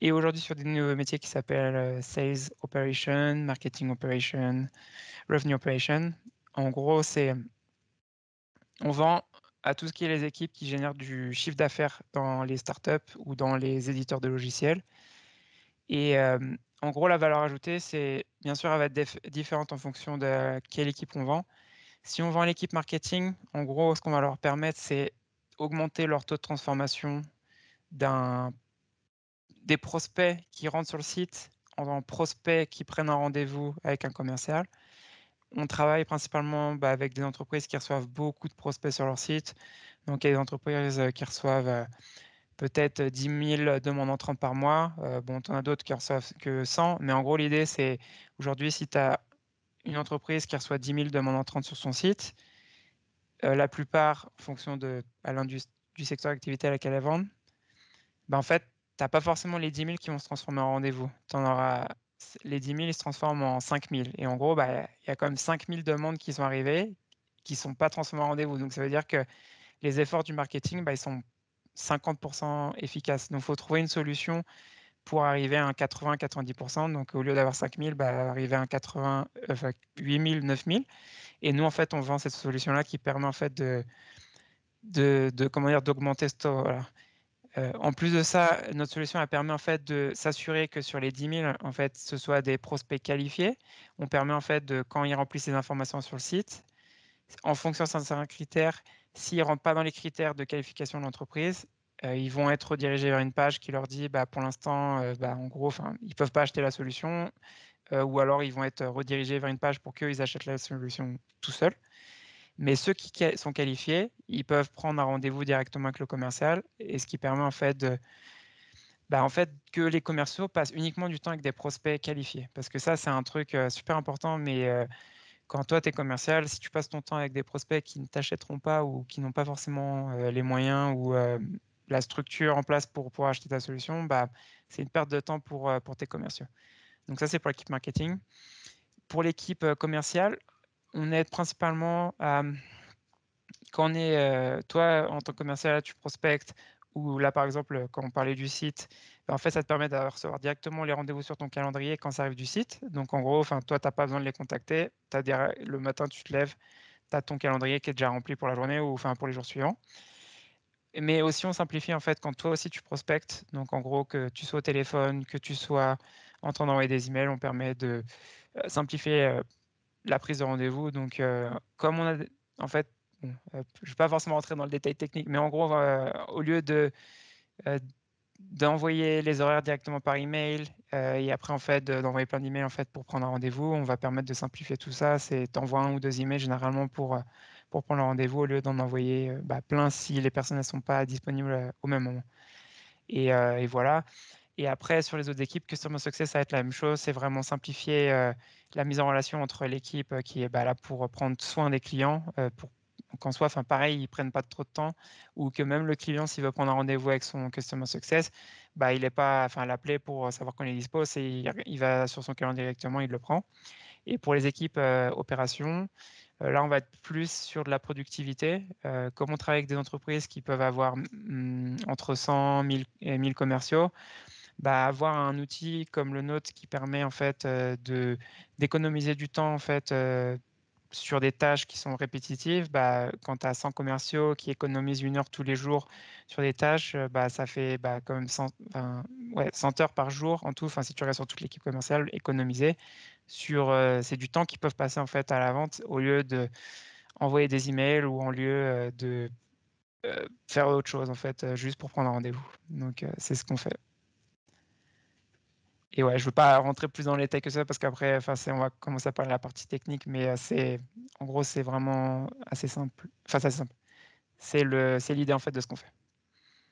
Speaker 1: Et aujourd'hui, sur des nouveaux métiers qui s'appellent euh, Sales Operation, Marketing Operation, Revenue Operation. En gros, c'est on vend à tout ce qui est les équipes qui génèrent du chiffre d'affaires dans les startups ou dans les éditeurs de logiciels. Et, en gros, la valeur ajoutée, c'est bien sûr, elle va être différente en fonction de quelle équipe on vend. Si on vend l'équipe marketing, en gros, ce qu'on va leur permettre, c'est augmenter leur taux de transformation d'un des prospects qui rentrent sur le site en prospects qui prennent un rendez-vous avec un commercial. On travaille principalement bah, avec des entreprises qui reçoivent beaucoup de prospects sur leur site. Donc, il y a des entreprises euh, qui reçoivent euh, peut-être 10 euh, 000 demandes entrantes par mois. Euh, bon, tu en as d'autres qui reçoivent que 100, mais en gros, l'idée, c'est aujourd'hui, si tu as une entreprise qui reçoit 10 000 demandes entrantes sur son site, euh, la plupart en fonction de à du secteur d'activité à laquelle elle vend, ben, en fait, tu n'as pas forcément les 10 000 qui vont se transformer en rendez-vous. les 10 000, ils se transforment en 5 000. Et en gros, bah, il y a quand même 5 000 demandes qui sont arrivées, qui ne sont pas transformées en rendez-vous. Donc, ça veut dire que les efforts du marketing, bah, ils sont 50% efficace. Donc, il faut trouver une solution pour arriver à un 80-90%. Donc, au lieu d'avoir 5000, bah, arriver à un 80, enfin, 8000, 9000. Et nous, en fait, on vend cette solution-là qui permet en fait de, de, comment dire, d'augmenter ce taux. Euh, en plus de ça, notre solution elle permet en fait de s'assurer que sur les 10 000, en fait, ce soit des prospects qualifiés. On permet en fait de quand ils remplissent les informations sur le site, en fonction de certains critères, S'ils ne rentrent pas dans les critères de qualification de l'entreprise, euh, ils vont être redirigés vers une page qui leur dit bah, pour l'instant, euh, bah, en gros, ils ne peuvent pas acheter la solution, euh, ou alors ils vont être redirigés vers une page pour qu'ils achètent la solution tout seuls. Mais ceux qui sont qualifiés, ils peuvent prendre un rendez-vous directement avec le commercial, et ce qui permet en fait bah, en fait, que les commerciaux passent uniquement du temps avec des prospects qualifiés. Parce que ça, c'est un truc super important, mais quand toi, tu es commercial, si tu passes ton temps avec des prospects qui ne t'achèteront pas ou qui n'ont pas forcément euh, les moyens ou euh, la structure en place pour pouvoir acheter ta solution, bah, c'est une perte de temps pour, euh, tes commerciaux. Donc ça, c'est pour l'équipe marketing. Pour l'équipe commerciale, on aide principalement Quand on est, toi, en tant que commercial, tu prospectes, ou là, par exemple, quand on parlait du site, en fait, ça te permet de recevoir directement les rendez-vous sur ton calendrier quand ça arrive du site. Donc, en gros, toi, tu n'as pas besoin de les contacter. As dire Le matin, tu te lèves, tu as ton calendrier qui est déjà rempli pour la journée ou enfin, pour les jours suivants. Mais aussi, on simplifie en fait quand toi aussi tu prospectes. Donc, en gros, que tu sois au téléphone, que tu sois en train d'envoyer des emails, on permet de euh, simplifier euh, la prise de rendez-vous. Donc, euh, comme on a en fait, je ne vais pas forcément rentrer dans le détail technique, mais en gros, au lieu de d'envoyer les horaires directement par email euh, et après en fait d'envoyer plein d'emails en fait pour prendre un rendez-vous. On va permettre de simplifier tout ça. C'est t'envoies un ou deux emails généralement pour euh, pour prendre le rendez-vous au lieu d'en envoyer euh, bah, plein si les personnes ne sont pas disponibles au même moment. Et, voilà. Et après sur les autres équipes, Customer Success ça va être la même chose. C'est vraiment simplifier la mise en relation entre l'équipe qui est bah, là pour prendre soin des clients pour qu'en soit, enfin pareil, ils prennent pas trop de temps, ou que même le client, s'il veut prendre un rendez-vous avec son customer success, bah, il n'est pas, à l'appeler pour savoir qu'on est dispo, c'est il, va sur son client directement, il le prend. Et pour les équipes euh, opérations, euh, là, on va être plus sur de la productivité. Euh, comme on travaille avec des entreprises qui peuvent avoir mmh, entre 100 000 et 1000 commerciaux, bah, avoir un outil comme le nôtre qui permet en fait de d'économiser du temps en fait sur des tâches qui sont répétitives, bah, quand tu as 100 commerciaux qui économisent une heure tous les jours sur des tâches, euh, bah, ça fait bah, quand même 100, heures par jour en tout. Enfin, si tu regardes sur toute l'équipe commerciale, économiser, euh, c'est du temps qu'ils peuvent passer en fait à la vente au lieu de envoyer des emails ou en lieu euh, de faire autre chose en fait, juste pour prendre un rendez-vous. Donc, c'est ce qu'on fait et ouais, je ne veux pas rentrer plus dans les détails que ça parce qu'après, on va commencer à parler de la partie technique, mais euh, c'est, en gros, c'est vraiment assez simple. Enfin, c'est simple. C'est, le, l'idée en fait de ce qu'on fait.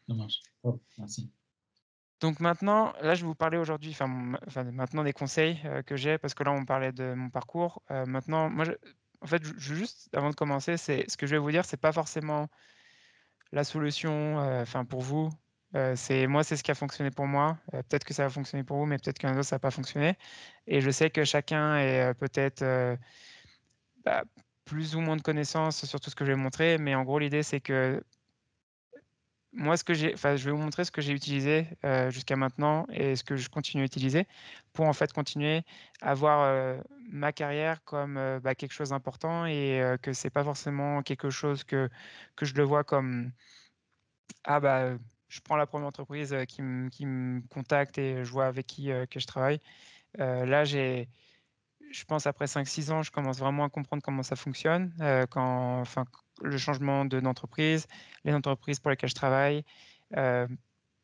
Speaker 1: Dommage. merci. Donc maintenant, là, je vais vous parler aujourd'hui, enfin, maintenant des conseils euh, que j'ai parce que là, on parlait de mon parcours. Euh, maintenant, moi, en fait, juste avant de commencer, c'est ce que je vais vous dire, c'est pas forcément la solution, enfin, pour vous, euh, c'est moi, c'est ce qui a fonctionné pour moi. Euh, peut-être que ça va fonctionner pour vous, mais peut-être qu'un autre ça n'a pas fonctionné. Et je sais que chacun est euh, peut-être bah, plus ou moins de connaissances sur tout ce que je vais montrer, mais en gros l'idée c'est que moi, ce que j'ai, enfin, je vais vous montrer ce que j'ai utilisé jusqu'à maintenant et ce que je continue à utiliser pour en fait continuer à voir ma carrière comme bah, quelque chose d'important et que c'est pas forcément quelque chose que que je le vois comme ah bah je prends la première entreprise euh, qui, me, contacte et je vois avec qui euh, que je travaille. Euh, là, j'ai, je pense après 5-6 ans, je commence vraiment à comprendre comment ça fonctionne, quand, enfin, le changement d'entreprise, les entreprises pour lesquelles je travaille.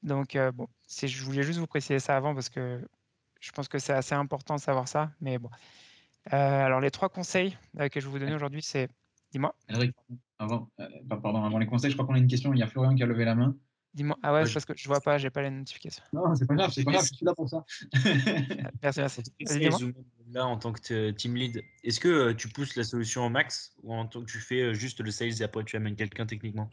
Speaker 1: donc, bon, c'est, je voulais juste vous préciser ça avant parce que je pense que c'est assez important de savoir ça. Mais bon. alors, les trois conseils que je vais vous donner aujourd'hui, c'est. Dis-moi. avant, pardon, avant les conseils, je crois qu'on a une question. Il y a Florian qui a levé la main. Dis-moi. Ah ouais, parce que je vois pas, j'ai pas les notifications. Non, c'est pas grave, c'est pas grave, je suis là
Speaker 2: pour ça. Ah,
Speaker 1: merci, merci.
Speaker 2: Là, en tant que euh, team lead, est-ce que euh, tu pousses la solution au max ou
Speaker 1: en tant que tu fais euh, juste le sales et après tu amènes quelqu'un techniquement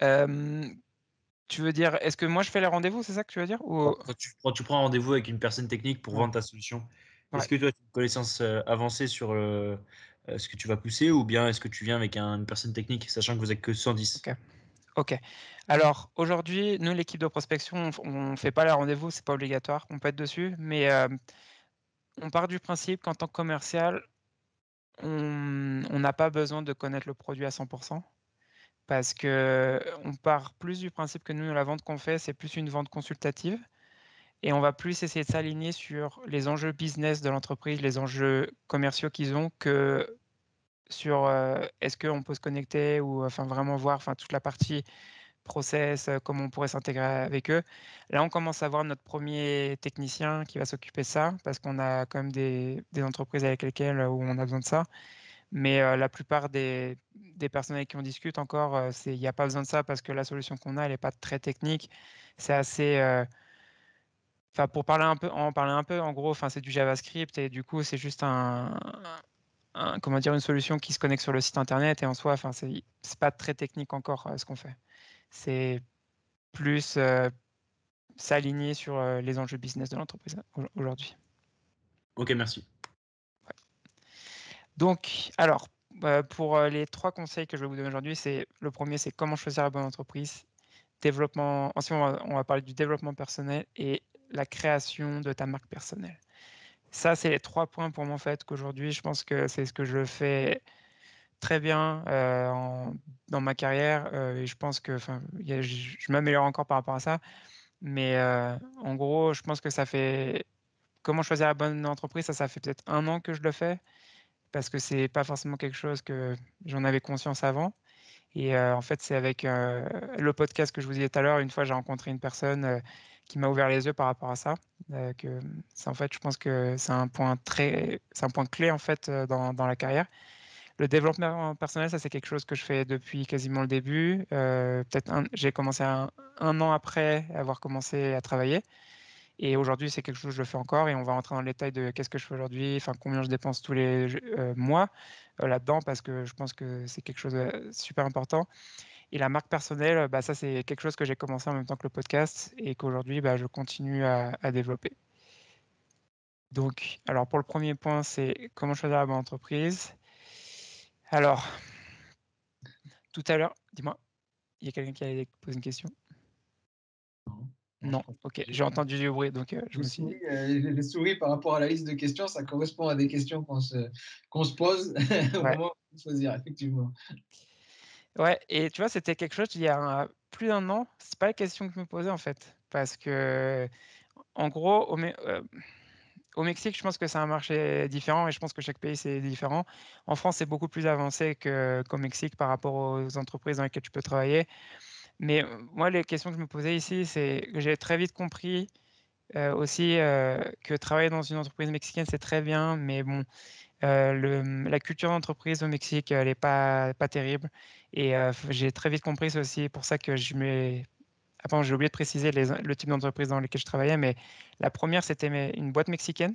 Speaker 1: Tu veux dire, est-ce que moi je fais les rendez-vous, c'est ça que tu veux dire ou... tu, prends tu prends rendez-vous avec une personne technique pour vendre ta solution, est-ce que toi
Speaker 2: tu as une connaissance avancée sur ce que tu vas pousser ou bien est-ce que tu viens avec une personne technique, sachant que vous n'êtes que 110 Ok. Mmh. Alors
Speaker 1: aujourd'hui, nous, l'équipe de prospection, on ne fait pas les rendez-vous, c'est pas obligatoire, on peut être dessus, mais on part du principe qu'en tant que commercial, on n'a pas besoin de connaître le produit à 100% parce que on part plus du principe que nous, la vente qu'on fait, c'est plus une vente consultative et on va plus essayer de s'aligner sur les enjeux business de l'entreprise, les enjeux commerciaux qu'ils ont que sur est-ce qu'on peut se connecter ou enfin vraiment voir enfin toute la partie process, comment on pourrait s'intégrer avec eux. Là, on commence à voir notre premier technicien qui va s'occuper de ça parce qu'on a quand même des, des, entreprises avec lesquelles où on a besoin de ça. Mais la plupart des, des, personnes avec qui on discute encore, il n'y a pas besoin de ça parce que la solution qu'on a, elle n'est pas très technique. C'est assez Enfin, pour parler un peu, en parler un peu, en gros, enfin, c'est du JavaScript et du coup, c'est juste un, comment dire, une solution qui se connecte sur le site internet et en soi, enfin, c'est pas très technique encore euh, ce qu'on fait. C'est plus euh, s'aligner sur euh, les enjeux business de l'entreprise aujourd'hui. Ok, merci. Donc, alors, pour les trois conseils que je vais vous donner aujourd'hui, c'est le premier, c'est comment choisir la bonne entreprise. Développement, ensuite, on va, parler du développement personnel et la création de ta marque personnelle ça, c'est les trois points pour mon fait qu'aujourd'hui, je pense que c'est ce que je fais très bien euh, dans ma carrière. Euh, et je pense que a, je, m'améliore encore par rapport à ça. Mais euh, en gros, je pense que ça fait. Comment choisir la bonne entreprise Ça, ça fait peut-être un an que je le fais. Parce que c'est pas forcément quelque chose que j'en avais conscience avant. Et en fait, c'est avec le podcast que je vous disais tout à l'heure, une fois j'ai rencontré une personne qui m'a ouvert les yeux par rapport à ça. que mmh, c'est en fait, je pense que c'est un point très, c'est un point clé en fait dans, dans la carrière le développement personnel, ça c'est quelque chose que je fais depuis quasiment le début. Peut-être j'ai commencé un, an après avoir commencé à travailler. Et aujourd'hui, c'est quelque chose que je fais encore et on va rentrer dans le détail de qu'est-ce que je fais aujourd'hui, enfin combien je dépense tous les euh, mois euh, là-dedans parce que je pense que c'est quelque chose de euh, super important. Et la marque personnelle, bah, ça c'est quelque chose que j'ai commencé en même temps que le podcast et qu'aujourd'hui bah, je continue à, développer. Donc, alors pour le premier point, c'est comment choisir la bonne entreprise. Alors, tout à l'heure, dis-moi, il y a quelqu'un qui a posé une question. Non, ok, j'ai entendu du bruit, donc euh, je me suis. Euh, j'ai par rapport à la liste de questions, ça correspond à des questions qu'on se, qu'on se pose (laughs)
Speaker 2: au ouais. moment de choisir,
Speaker 1: effectivement. Ouais, et tu vois, c'était quelque chose il y a plus d'un an, c'est pas la question que je me posais en fait, parce que en gros, euh, au, Mexique, je pense que c'est un marché différent et je pense que chaque pays c'est différent. En France, c'est beaucoup plus avancé qu'au Mexique par rapport aux entreprises dans lesquelles tu peux travailler. Mais moi, les questions que je me posais ici, c'est que j'ai très vite compris aussi que travailler dans une entreprise mexicaine, c'est très bien, mais bon, mmh, la culture d'entreprise au Mexique, elle n'est pas, pas terrible. Et j'ai très vite compris, c'est aussi pour ça que je me... Après, j'ai oublié de préciser le type d'entreprise dans lequel je travaillais, mais la première, c'était une boîte mexicaine.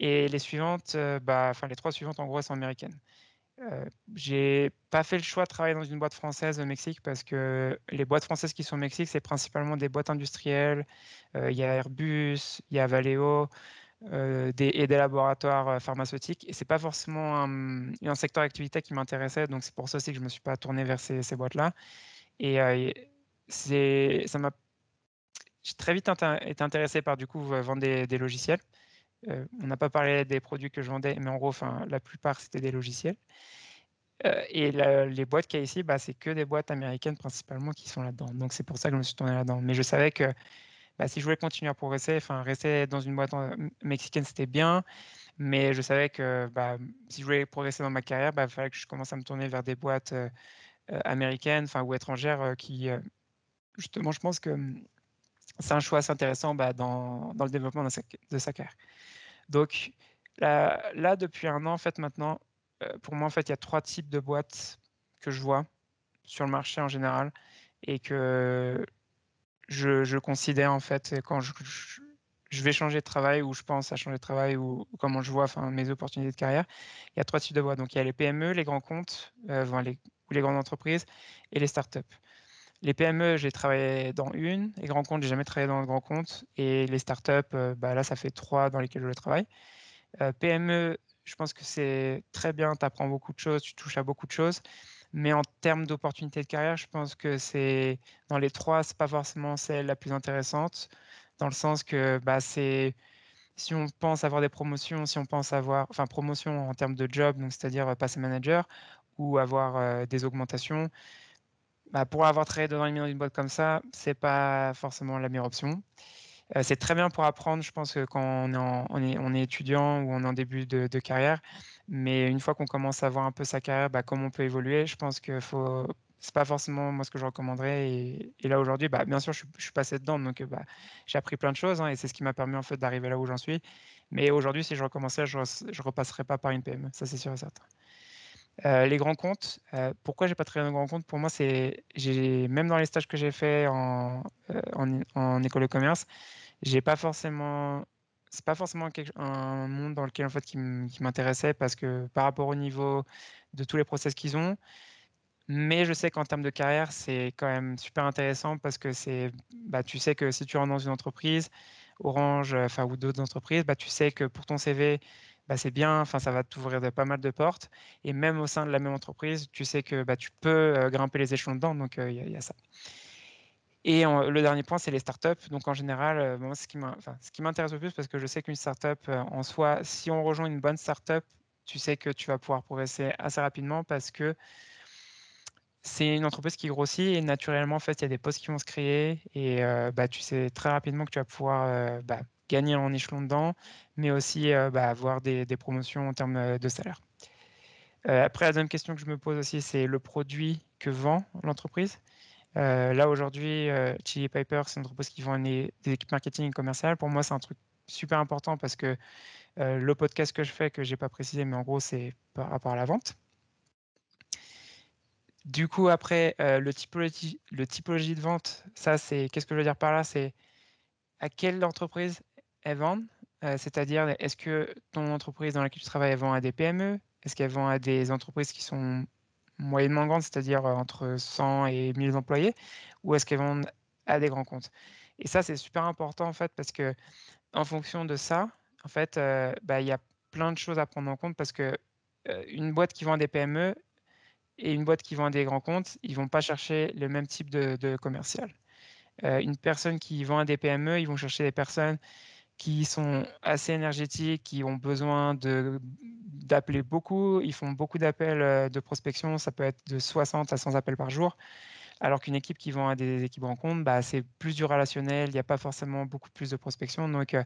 Speaker 1: Et les suivantes, bah, enfin les trois suivantes en gros sont américaines. Euh, j'ai pas fait le choix de travailler dans une boîte française au Mexique parce que les boîtes françaises qui sont au Mexique, c'est principalement des boîtes industrielles. Euh, il y a Airbus, il y a Valeo euh, et des laboratoires pharmaceutiques. Et c'est pas forcément un, secteur d'activité qui m'intéressait. Donc c'est pour ça aussi que je me suis pas tourné vers ces, boîtes-là. Et ça m'a j'ai très vite été intéressé par du coup vendre des logiciels on n'a pas parlé des produits que je vendais, mais en gros, la plupart, c'était des logiciels. et les boîtes qu'il y a ici, bah, c'est que des boîtes américaines principalement qui sont là-dedans. Donc c'est pour ça que je me suis tourné là-dedans. Mais je savais que bah, si je voulais continuer à progresser, enfin rester dans une boîte mexicaine, c'était bien. Mais je savais que bah, si je voulais progresser dans ma carrière, bah, il fallait que je commence à me tourner vers des boîtes américaines, américaines ou étrangères qui, justement, je pense que mmh, c'est un choix assez intéressant dans, dans, le développement de sa carrière. Donc là, depuis un an, en fait, maintenant, euh, pour moi, en fait, il y a trois types de boîtes que je vois sur le marché en général et que je, considère, en fait, quand je, vais changer de travail ou je pense à changer de travail ou, comment je vois enfin, mes opportunités de carrière, il y a trois types de boîtes. Donc il y a les PME, les grands comptes, euh, ou les grandes entreprises et les startups. Les PME, j'ai travaillé dans une. Les grands comptes, j'ai jamais travaillé dans un grand compte. Et les startups, euh, bah, là, ça fait trois dans lesquelles je travaille. Euh, PME, je pense que c'est très bien. Tu apprends beaucoup de choses, tu touches à beaucoup de choses. Mais en termes d'opportunités de carrière, je pense que c'est dans les trois, c'est pas forcément celle la plus intéressante, dans le sens que bah, c'est si on pense avoir des promotions, si on pense avoir, enfin promotion en termes de job, donc c'est-à-dire euh, passer manager ou avoir des augmentations, bah, pour avoir travaillé dans une boîte comme ça, c'est pas forcément la meilleure option. Euh, c'est très bien pour apprendre, je pense, que quand on est, on, est, étudiant ou on est en début de, carrière. Mais une fois qu'on commence à voir un peu sa carrière, bah, comment on peut évoluer, je pense que ce c'est pas forcément moi ce que je recommanderais. Et, là aujourd'hui, bah, bien sûr, je, suis passé dedans, donc j'ai appris plein de choses hein, et c'est ce qui m'a permis en fait d'arriver là où j'en suis. Mais aujourd'hui, si je recommençais, je, ne repasserais pas par une PME, ça c'est sûr et certain. Euh, les grands comptes, euh, pourquoi j'ai pas travaillé dans les grands comptes Pour moi, c'est même dans les stages que j'ai fait en, euh, en, école de commerce, j'ai pas forcément c'est pas forcément un monde dans lequel en fait qui m'intéressait parce que par rapport au niveau de tous les process qu'ils ont, mais je sais qu'en termes de carrière, c'est quand même super intéressant parce que c'est, bah, tu sais que si tu rentres dans une entreprise, Orange, enfin ou d'autres entreprises, bah, tu sais que pour ton CV, bah, c'est bien, enfin, ça va t'ouvrir pas mal de portes. Et même au sein de la même entreprise, tu sais que bah, tu peux grimper les échelons dedans, donc il y, a ça. Et le dernier point, c'est les startups. Donc en général, moi, ce qui m'intéresse le plus, parce que je sais qu'une startup en soi, si on rejoint une bonne startup, tu sais que tu vas pouvoir progresser assez rapidement parce que c'est une entreprise qui grossit et naturellement, en fait, il y a des postes qui vont se créer et bah, tu sais très rapidement que tu vas pouvoir bah, gagner en échelon dedans, mais aussi euh, bah, avoir des, promotions en termes euh, de salaire. Euh, après, la deuxième question que je me pose aussi, c'est le produit que vend l'entreprise. là aujourd'hui, Chili Piper, c'est une entreprise qui vend des équipes marketing et commerciales. Pour moi, c'est un truc super important parce que le podcast que je fais, que je n'ai pas précisé, mais en gros, c'est par rapport à la vente. Du coup, après, le, typologie, le typologie de vente, ça, c'est qu'est-ce que je veux dire par là C'est à quelle entreprise elle vend C'est-à-dire, est-ce que ton entreprise dans laquelle tu travailles elle vend à des PME Est-ce qu'elle vend à des entreprises qui sont moyennement grandes, c'est-à-dire entre 100 et 1000 employés Ou est-ce qu'elle vendent à des grands comptes Et ça, c'est super important en fait parce que en fonction de ça, en fait, bah, il y a plein de choses à prendre en compte parce que une boîte qui vend à des PME et une boîte qui vend à des grands comptes, ils vont pas chercher le même type de, commercial. une personne qui vend à des PME, ils vont chercher des personnes qui sont assez énergétiques, qui ont besoin d'appeler beaucoup. Ils font beaucoup d'appels euh, de prospection, ça peut être de 60 à 100 appels par jour. Alors qu'une équipe qui vend à des équipes rencontres, bah, c'est plus du relationnel, il n'y a pas forcément beaucoup plus de prospection. Donc, euh,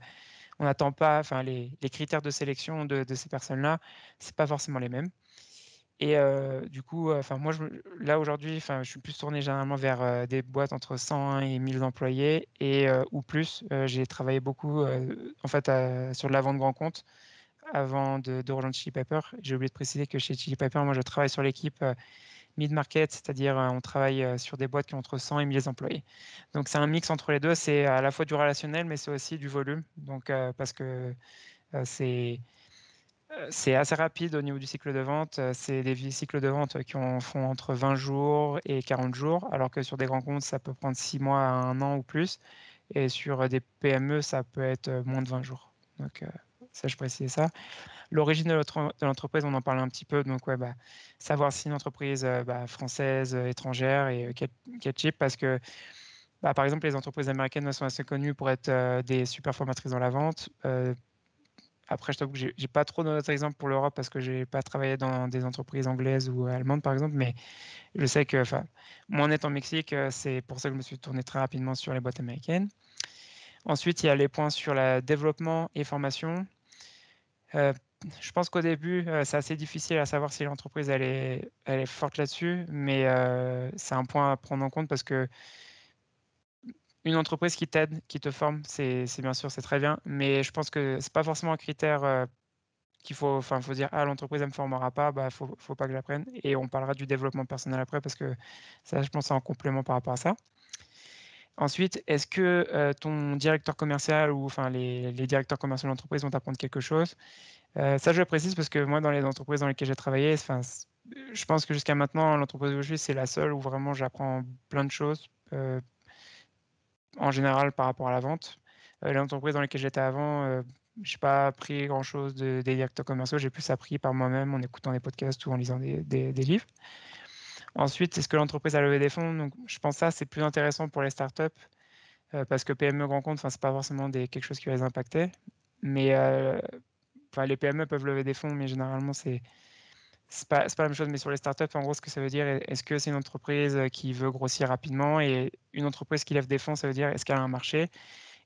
Speaker 1: on n'attend pas, enfin, les, critères de sélection de, de ces personnes-là, ce n'est pas forcément les mêmes. Et du coup, enfin moi, je, là aujourd'hui, enfin je suis plus tourné généralement vers des boîtes entre 100 et 1000 employés et ou plus. j'ai travaillé beaucoup en fait sur de la vente grand compte avant de, rejoindre Chili Pepper. J'ai oublié de préciser que chez Chili Pepper, moi, je travaille sur l'équipe mid-market, c'est-à-dire on travaille sur des boîtes qui ont entre 100 et 1000 employés. Donc c'est un mix entre les deux. C'est à la fois du relationnel, mais c'est aussi du volume. Donc parce que c'est euh, c'est assez rapide au niveau du cycle de vente. Euh, c'est des cycles de vente qui en font entre 20 jours et 40 jours, alors que sur des grands comptes, ça peut prendre 6 mois à 1 an ou plus. Et sur euh, des PME, ça peut être moins de 20 jours. Donc, ça, je précise ça. L'origine de l'entreprise, on en parle un petit peu. Donc, ouais, bah, savoir si une entreprise bah, française, étrangère et quel, parce que bah, par exemple, les entreprises américaines sont assez connues pour être des super formatrices dans la vente. Après, je n'ai que pas trop d'autres exemples pour l'Europe parce que je n'ai pas travaillé dans des entreprises anglaises ou allemandes, par exemple, mais je sais que, moi, en étant au Mexique, euh, c'est pour ça que je me suis tourné très rapidement sur les boîtes américaines. Ensuite, il y a les points sur le développement et formation. Euh, je pense qu'au début, euh, c'est assez difficile à savoir si l'entreprise est, forte là-dessus, mais c'est un point à prendre en compte parce que une entreprise qui t'aide, qui te forme, c'est bien sûr, c'est très bien, mais je pense que ce n'est pas forcément un critère euh, qu'il faut, faut dire, ah, l'entreprise, ne me formera pas, bah, faut, faut pas que je la prenne. Et on parlera du développement personnel après, parce que ça, je pense, c'est un complément par rapport à ça. Ensuite, est-ce que euh, ton directeur commercial ou enfin les, directeurs commerciaux de l'entreprise vont t'apprendre quelque chose euh, Ça, je le précise parce que moi, dans les entreprises dans lesquelles j'ai travaillé, je pense que jusqu'à maintenant, l'entreprise où je suis, c'est la seule où vraiment j'apprends plein de choses, en général par rapport à la vente. L'entreprise euh, les dans lesquelles j'étais avant, euh, je n'ai pas appris grand-chose des directeurs commerciaux, j'ai plus appris par moi-même en écoutant des podcasts ou en lisant des, livres. Ensuite, est-ce que l'entreprise a levé des fonds Donc, Je pense que ça, c'est plus intéressant pour les startups euh, parce que PME grand compte, ce n'est pas forcément des, quelque chose qui va les impacter. Mais les PME peuvent lever des fonds, mais généralement, c'est c'est pas, pas la même chose, mais sur les startups, en gros, ce que ça veut dire, est-ce que c'est une entreprise euh, qui veut grossir rapidement et une entreprise qui lève des fonds, ça veut dire est-ce qu'elle a un marché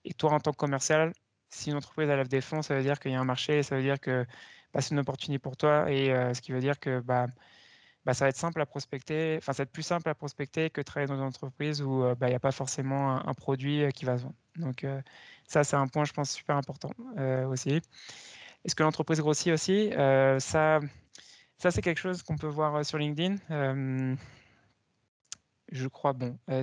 Speaker 1: Et toi, en tant que commercial, si une entreprise lève des fonds, ça veut dire qu'il y a un marché, ça veut dire que bah, c'est une opportunité pour toi, et euh, ce qui veut dire que bah, bah, ça va être simple à prospecter, enfin, ça plus simple à prospecter que travailler dans une entreprise où euh, bah, il n'y a pas forcément un, produit qui va se vendre. Donc, ça, c'est un point, je pense, super important aussi. Est-ce que l'entreprise grossit aussi Ça ça, c'est quelque chose qu'on peut voir euh, sur LinkedIn. Euh, je crois, bon, euh,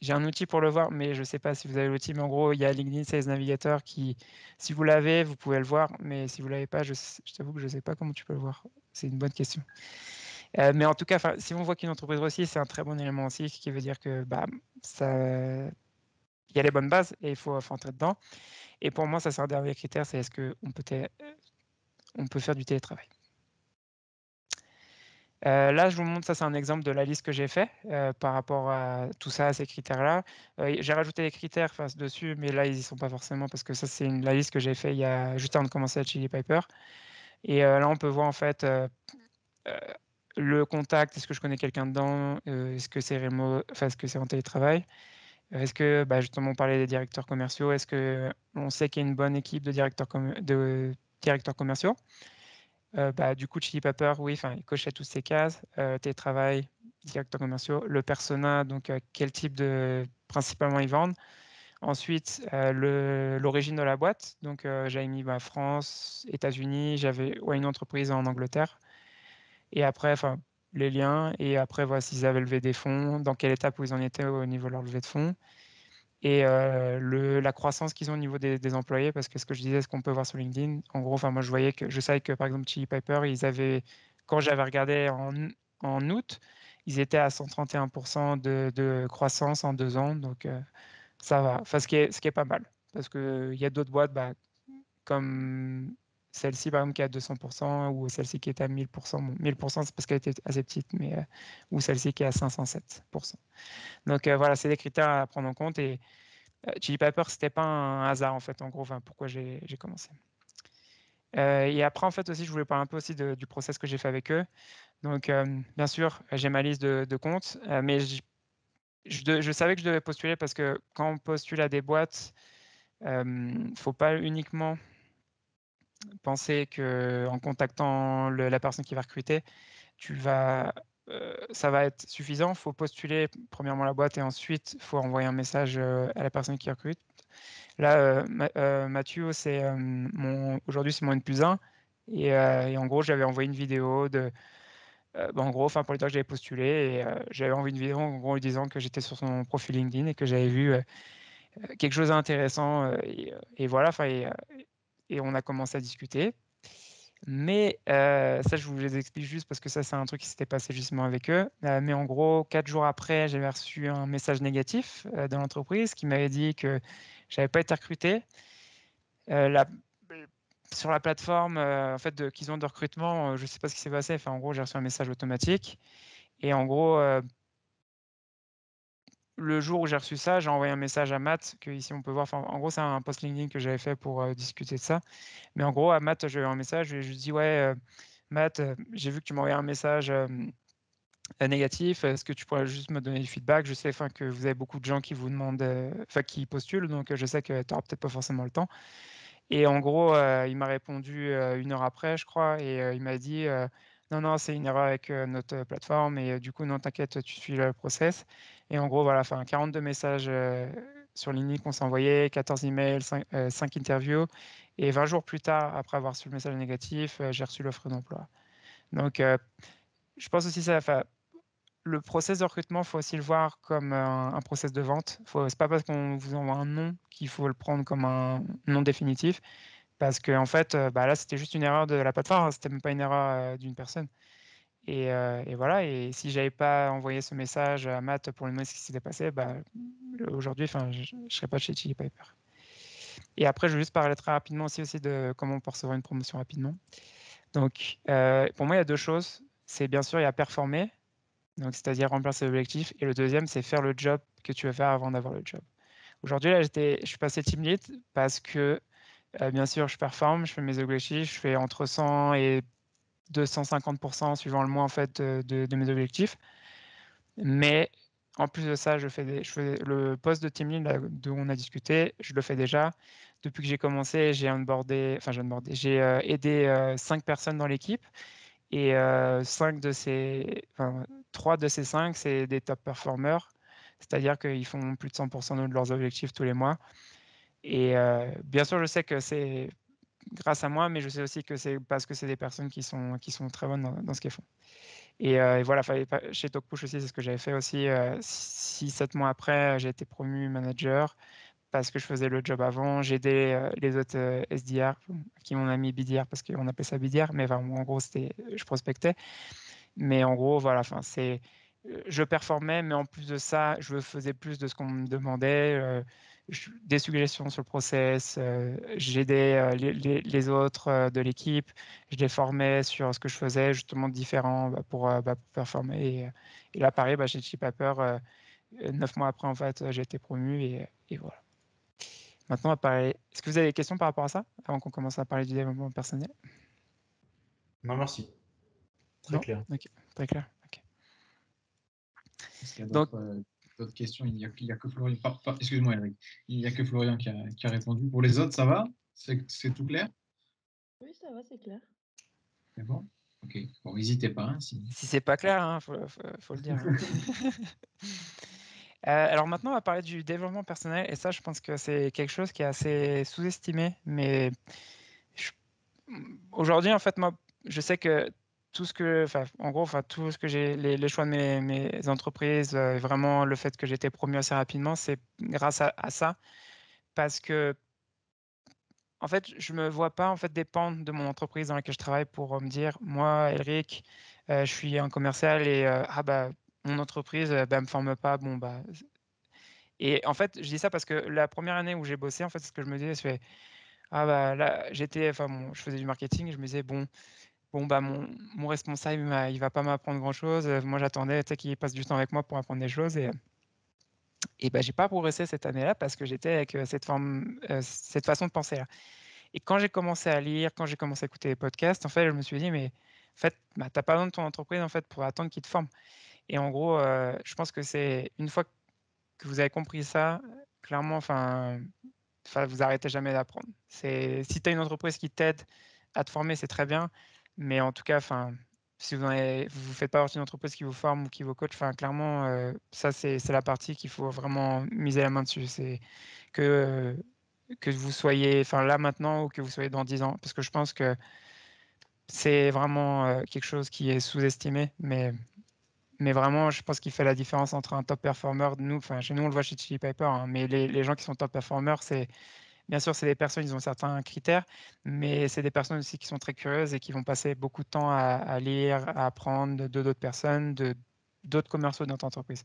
Speaker 1: j'ai un outil pour le voir, mais je ne sais pas si vous avez l'outil. Mais en gros, il y a LinkedIn Sales Navigator qui, si vous l'avez, vous pouvez le voir. Mais si vous ne l'avez pas, je, t'avoue que je ne sais pas comment tu peux le voir. C'est une bonne question. mais en tout cas, si on voit qu'une entreprise aussi, c'est un très bon élément aussi qui veut dire que bah, ça, il y a les bonnes bases et il faut, rentrer entrer dedans. Et pour moi, ça, c'est un dernier critère, c'est est-ce qu'on on peut faire du télétravail. Euh, là, je vous montre, ça c'est un exemple de la liste que j'ai fait euh, par rapport à tout ça, à ces critères-là. Euh, j'ai rajouté les critères face dessus, mais là, ils n'y sont pas forcément parce que ça, c'est la liste que j'ai fait il y a, juste avant de commencer à Chili Piper. Et là, on peut voir en fait le contact, est-ce que je connais quelqu'un dedans, est-ce que c'est que c'est en télétravail. Est-ce que, bah, justement, on parlait des directeurs commerciaux, est-ce qu'on sait qu'il y a une bonne équipe de directeurs commerciaux euh, bah, du coup, Chili Pepper, oui, il cochait toutes ces cases. Euh, télétravail, directeur commerciaux, le persona, donc euh, quel type de principalement ils vendent. Ensuite, l'origine de la boîte. Donc, j'avais mis bah, France, États-Unis, j'avais ouais, une entreprise en Angleterre. Et après, les liens. Et après, voici s'ils avaient levé des fonds, dans quelle étape où ils en étaient au niveau de leur levée de fonds et la croissance qu'ils ont au niveau des, employés, parce que ce que je disais, ce qu'on peut voir sur LinkedIn, en gros, moi je voyais que je savais que par exemple Chili Piper, ils avaient, quand j'avais regardé en, en, août, ils étaient à 131% de, de, croissance en deux ans, donc ça va. ce qui est, pas mal, parce qu'il il y a d'autres boîtes bah, comme celle-ci, par exemple, qui est à 200%, ou celle-ci qui est à 1000%. 1000%, c'est parce qu'elle était assez petite, mais, euh, ou celle-ci qui est à 507%. Donc euh, voilà, c'est des critères à prendre en compte. Et Chili euh, Pepper, ce n'était pas un hasard, en fait, en gros, pourquoi j'ai commencé. et après, en fait, aussi, je voulais parler un peu aussi du process que j'ai fait avec eux. Donc, bien sûr, j'ai ma liste de, comptes, mais je, je savais que je devais postuler parce que quand on postule à des boîtes, il ne faut pas uniquement penser que en contactant la personne qui va recruter, tu vas, euh, ça va être suffisant. faut postuler premièrement la boîte et ensuite faut envoyer un message euh, à la personne qui recrute. Là, euh, Mathieu, c'est aujourd'hui c'est mon N plus 1 et, en gros j'avais envoyé une vidéo de bah, en gros, enfin pour le que j'avais postulé, et j'avais envoyé une vidéo en gros lui disant que j'étais sur son profil LinkedIn et que j'avais vu quelque chose d'intéressant. Et, et, voilà, enfin, et on a commencé à discuter. Mais euh, ça, je vous les explique juste parce que ça, c'est un truc qui s'était passé justement avec eux. Euh, mais en gros, quatre jours après, j'avais reçu un message négatif euh, de l'entreprise qui m'avait dit que j'avais pas été recruté. La, sur la plateforme en fait, qu'ils ont de recrutement, je ne sais pas ce qui s'est passé. Enfin, en gros, j'ai reçu un message automatique. Et en gros, le jour où j'ai reçu ça, j'ai envoyé un message à Matt, que ici on peut voir. en gros, c'est un post LinkedIn que j'avais fait pour euh, discuter de ça. Mais en gros, à Matt, j'ai eu un message, je lui ai dit Ouais, euh, Matt, euh, j'ai vu que tu envoyé un message négatif. Est-ce que tu pourrais juste me donner du feedback Je sais que vous avez beaucoup de gens qui vous demandent, enfin, qui postulent, donc je sais que tu n'auras peut-être pas forcément le temps. Et en gros, il m'a répondu une heure après, je crois, et il m'a dit non, non, c'est une erreur avec notre plateforme et du coup, non, t'inquiète, tu suis le process. Et en gros, voilà, 42 messages euh, sur LinkedIn qu'on s'est envoyé, 14 emails, 5, euh, interviews. Et 20 jours plus tard, après avoir reçu le message négatif, euh, j'ai reçu l'offre d'emploi. Donc, je pense aussi ça. le process de recrutement, faut aussi le voir comme un, process de vente. Ce c'est pas parce qu'on vous envoie un nom qu'il faut le prendre comme un nom définitif, parce que en fait, bah là, c'était juste une erreur de la plateforme. Hein, c'était même pas une erreur d'une personne. Euh, et, voilà, et si j'avais pas envoyé ce message à Matt pour lui demander ce qui s'était passé, bah, aujourd'hui, je ne serais pas chez Chili Piper. Et après, je vais juste parler très rapidement aussi, aussi de comment on recevoir une promotion rapidement. Donc, euh, pour moi, il y a deux choses. C'est bien sûr, il y a performer, donc c'est-à-dire remplir ses objectifs. Et le deuxième, c'est faire le job que tu veux faire avant d'avoir le job. Aujourd'hui, là, j'étais, je suis passé team lead parce que, euh, bien sûr, je performe, je fais mes objectifs, je fais entre 100 et de 150% suivant le mois en fait euh, de, mes objectifs. Mais en plus de ça, je fais, des, le poste de team lead dont on a discuté, je le fais déjà. Depuis que j'ai commencé, j'ai onboardé, enfin j'ai j'ai euh, aidé euh, cinq personnes dans l'équipe et euh, de ces, enfin, trois de ces cinq, c'est des top performers, c'est-à-dire qu'ils font plus de 100% de leurs objectifs tous les mois. Et bien sûr, je sais que c'est grâce à moi, mais je sais aussi que c'est parce que c'est des personnes qui sont, qui sont très bonnes dans, ce qu'elles font. Et, euh, voilà, chez TalkPush aussi, c'est ce que j'avais fait aussi. Euh, six, sept mois après, j'ai été promu manager parce que je faisais le job avant. j'aidais euh, les autres SDR, qui m'ont mis BDR parce qu'on appelait ça BDR, mais en gros, je prospectais. Mais en gros, voilà, enfin, c'est je performais, mais en plus de ça, je faisais plus de ce qu'on me demandait des suggestions sur le process, euh, j'ai euh, les, autres euh, de l'équipe, je les formais sur ce que je faisais justement différent bah, bah, pour, performer. Et, là, pareil, bah, chez paper neuf mois après, en fait, j'ai été promu et, et voilà. Maintenant, parler... est-ce que vous avez des questions par rapport à ça avant qu'on commence à parler du développement personnel Non, merci. Très clair. Très clair.
Speaker 2: Donc, question. Il n'y a, que Florian. Excuse-moi, Il n'y a que Florian qui a, répondu. Pour les autres, ça va C'est tout clair Oui, ça va, c'est clair. C'est
Speaker 1: bon Ok. Bon, n'hésitez pas. Hein, si si c'est pas clair, il hein, faut, le dire. Hein. (laughs) Euh, alors maintenant, on va parler du développement personnel, et ça, je pense que c'est quelque chose qui est assez sous-estimé. Mais aujourd'hui, en fait, moi, je sais que tout ce que, en gros, enfin tout ce que j'ai, les, choix de mes, entreprises, euh, vraiment le fait que j'étais promu assez rapidement, c'est grâce à, ça, parce que, en fait, je me vois pas en fait dépendre de mon entreprise dans laquelle je travaille pour euh, me dire, moi, Eric, euh, je suis un commercial et ah bah mon entreprise, ne bah, me forme pas, bon bah. Et en fait, je dis ça parce que la première année où j'ai bossé, en fait, ce que je me disais, c'est ah bah là, j'étais, enfin je faisais du marketing, je me disais bon, bon, bah, mon, mon responsable, il va pas m'apprendre grand-chose. Euh, moi, j'attendais qu'il passe du temps avec moi pour apprendre des choses. Et, et n'ai bah, j'ai pas progressé cette année-là parce que j'étais avec euh, cette, forme, euh, cette façon de penser Et quand j'ai commencé à lire, quand j'ai commencé à écouter les podcasts, en fait, je me suis dit, mais en fait, bah, tu n'as pas besoin de ton entreprise en fait, pour attendre qu'il te forme. Et en gros, je pense que c'est une fois que vous avez compris ça, clairement, enfin, vous arrêtez jamais d'apprendre. Si tu as une entreprise qui t'aide à te former, c'est très bien. Mais en tout cas, enfin, si vous ne vous faites pas partie d'une entreprise qui vous forme ou qui vous coach, enfin, clairement, euh, ça, c'est la partie qu'il faut vraiment miser la main dessus. C'est que, euh, que vous soyez enfin, là maintenant ou que vous soyez dans 10 ans. Parce que je pense que c'est vraiment euh, quelque chose qui est sous-estimé. Mais, mais vraiment, je pense qu'il fait la différence entre un top performer. Nous, enfin, chez nous, on le voit chez Chili Piper, hein, mais les, les gens qui sont top performers, c'est Bien sûr, c'est des personnes, ils ont certains critères, mais c'est des personnes aussi qui sont très curieuses et qui vont passer beaucoup de temps à, lire, à apprendre de d'autres personnes, de d'autres commerciaux de notre entreprise.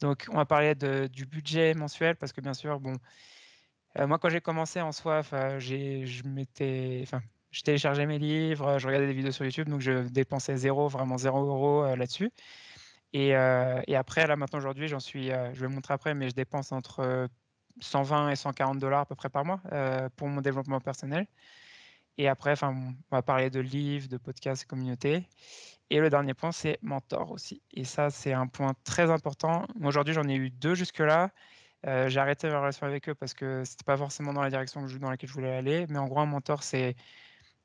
Speaker 1: Donc, on va parler du budget mensuel parce que bien sûr, bon, euh, moi quand j'ai commencé en soi, euh, je m'étais, enfin, je téléchargeais mes livres, je regardais des vidéos sur YouTube, donc je dépensais zéro, vraiment zéro euro euh, là-dessus. Et, et, après, là maintenant aujourd'hui, j'en suis, je vais le montrer après, mais je dépense entre 120 et 140 dollars à peu près par mois euh, pour mon développement personnel. Et après, enfin, on va parler de livres, de podcasts, de communautés. Et le dernier point, c'est mentor aussi. Et ça, c'est un point très important. Aujourd'hui, j'en ai eu deux jusque-là. Euh, j'ai arrêté ma relation avec eux parce que c'était pas forcément dans la direction dans laquelle je voulais aller. Mais en gros, un mentor, c'est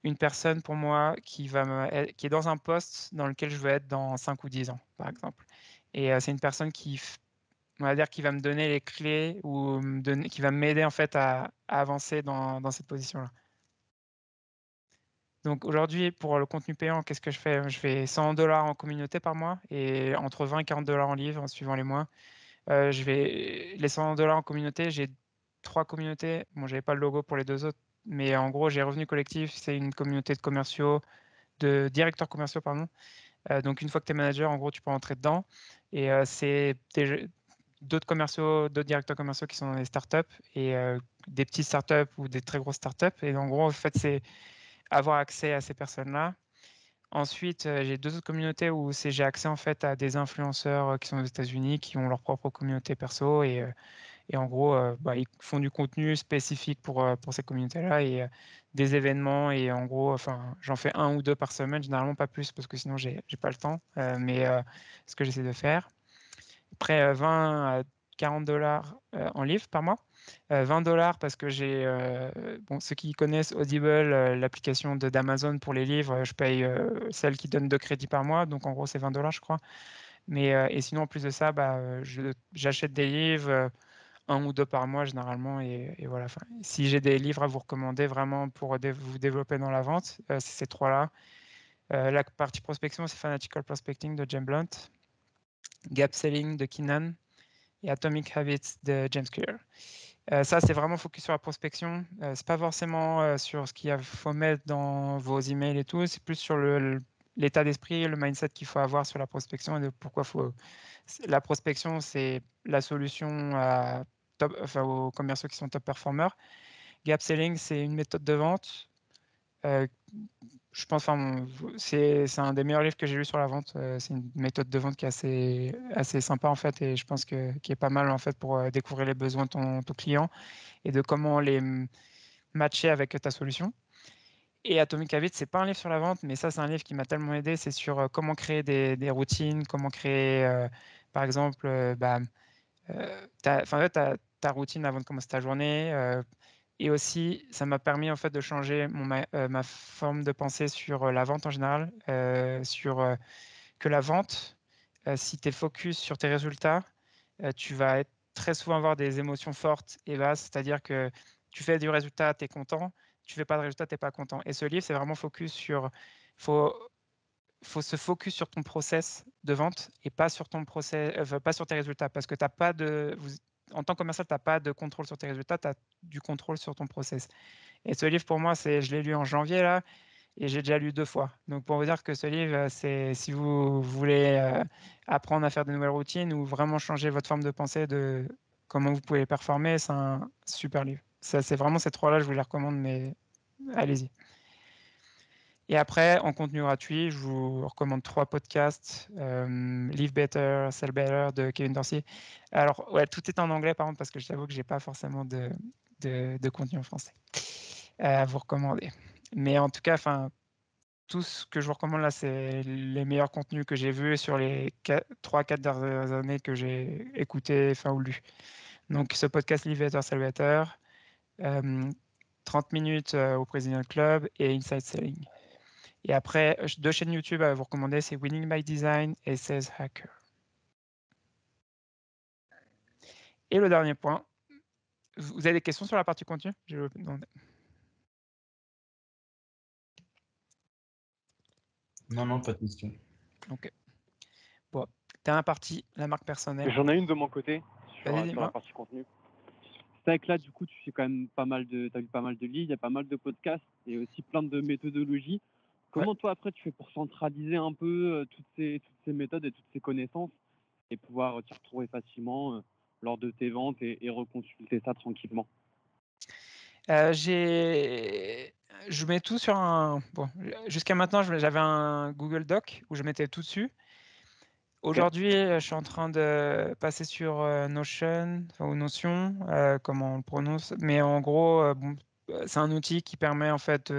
Speaker 1: une personne pour moi qui, va me, qui est dans un poste dans lequel je veux être dans 5 ou 10 ans, par exemple. Et euh, c'est une personne qui on va dire qu'il va me donner les clés ou qui va m'aider en fait à, avancer dans, cette position-là. Donc aujourd'hui, pour le contenu payant, qu'est-ce que je fais Je fais 100 dollars en communauté par mois et entre 20 et 40 dollars en livre, en suivant les mois. Euh, je vais les 100 dollars en communauté. J'ai trois communautés. Bon, j'avais pas le logo pour les deux autres, mais en gros, j'ai Revenu Collectif. C'est une communauté de commerciaux, de directeurs commerciaux, pardon. Euh, donc une fois que tu es manager, en gros, tu peux entrer dedans. Et euh, c'est d'autres commerciaux, d'autres directeurs commerciaux qui sont dans les startups et euh, des petites startups ou des très grosses startups. Et en gros, en fait, c'est avoir accès à ces personnes-là. Ensuite, euh, j'ai deux autres communautés où j'ai accès en fait à des influenceurs euh, qui sont aux États-Unis, qui ont leur propre communauté perso et, en gros, bah, ils font du contenu spécifique pour, pour ces communautés-là et des événements. Et en gros, enfin, j'en fais un ou deux par semaine, généralement pas plus parce que sinon j'ai pas le temps. mais c'est ce que j'essaie de faire près 20 à 40 dollars euh, en livres par mois. 20 euh, dollars parce que j'ai, euh, bon, ceux qui connaissent Audible, l'application d'Amazon pour les livres, je paye celle qui donne deux crédits par mois, donc en gros c'est 20 dollars je crois. Mais, et sinon en plus de ça, bah, j'achète des livres un ou deux par mois généralement. Et, voilà. Enfin, si j'ai des livres à vous recommander vraiment pour vous développer dans la vente, c'est ces trois-là. la partie prospection, c'est Fanatical Prospecting de James Blunt. Gap Selling de Kinan et Atomic Habits de James Clear. Euh, ça, c'est vraiment focus sur la prospection. Ce euh, c'est pas forcément euh, sur ce qu'il faut mettre dans vos emails et tout. C'est plus sur l'état d'esprit, le mindset qu'il faut avoir sur la prospection et de pourquoi faut. La prospection, c'est la solution à aux commerciaux qui sont top performers. Gap selling, c'est une méthode de vente je pense, enfin, c'est un des meilleurs livres que j'ai lu sur la vente. C'est une méthode de vente qui est assez, assez sympa en fait, et je pense que qui est pas mal en fait pour découvrir les besoins de ton, client et de comment les mmh, matcher avec ta solution. Et Atomic Habits, c'est pas un livre sur la vente, mais ça, c'est un livre qui m'a tellement aidé. C'est sur comment créer des, des routines, comment créer, par exemple, bah, mmh, ta, ta, routine avant de commencer ta journée, et aussi, ça m'a permis en fait de changer mon, ma, euh, forme de pensée sur euh, la vente en général, euh, sur que la vente, si tu es focus sur tes résultats, tu vas être, très souvent avoir des émotions fortes et basses, c'est-à-dire que tu fais du résultat, tu es content, tu fais pas de résultat, tu n'es pas content. Et ce livre, c'est vraiment focus sur, faut, faut se focus sur ton process de vente et pas sur ton process, pas sur tes résultats, parce que t'as pas de, vous, en tant que commercial, tu n'as pas de contrôle sur tes résultats, tu as du contrôle sur ton process. Et ce livre, pour moi, c'est, je l'ai lu en janvier, là, et j'ai déjà lu deux fois. Donc, pour vous dire que ce livre, euh, c'est si vous voulez euh, apprendre à faire de nouvelles routines ou vraiment changer votre forme de pensée de comment vous pouvez performer, c'est un super livre. c'est vraiment ces trois-là, je vous les recommande, mais allez-y. Et après, en contenu gratuit, je vous recommande trois podcasts euh, Live Better, Sell Better de Kevin Dorsey. Alors, ouais, tout est en anglais, par contre, parce que je t'avoue que je n'ai pas forcément de, de, contenu en français euh, à vous recommander. Mais en tout cas, enfin, tout ce que je vous recommande là, c'est les meilleurs contenus que j'ai vus sur les 3-4 dernières années que j'ai écouté enfin, ou lu. Donc, ce podcast Live Better, Sell Better, 30 euh, minutes au Président Club et Inside Selling. Et après, deux chaînes YouTube à vous recommander, c'est Winning by Design et 16 Hacker. Et le dernier point, vous avez des questions sur la partie contenu Je demander.
Speaker 2: Non, non, pas de questions.
Speaker 1: Ok. Bon, dernière partie, la marque personnelle. J'en ai une de mon côté sur, euh, la partie contenu. C'est vrai
Speaker 2: que là, du coup, tu fais quand même pas mal de, as vu pas mal de livres, il y a pas mal de podcasts et aussi plein de méthodologies. Comment toi, après, tu fais pour centraliser un peu euh, toutes, ces, toutes ces méthodes et toutes ces connaissances et pouvoir euh, t'y retrouver facilement euh, lors de tes ventes et, reconsulter ça tranquillement
Speaker 1: j'ai je mets tout sur un jusqu'à maintenant j'avais un Google Doc où je mettais tout dessus aujourd'hui je suis en train de passer sur Notion ou Notion comment on le prononce mais en gros c'est un outil qui permet en fait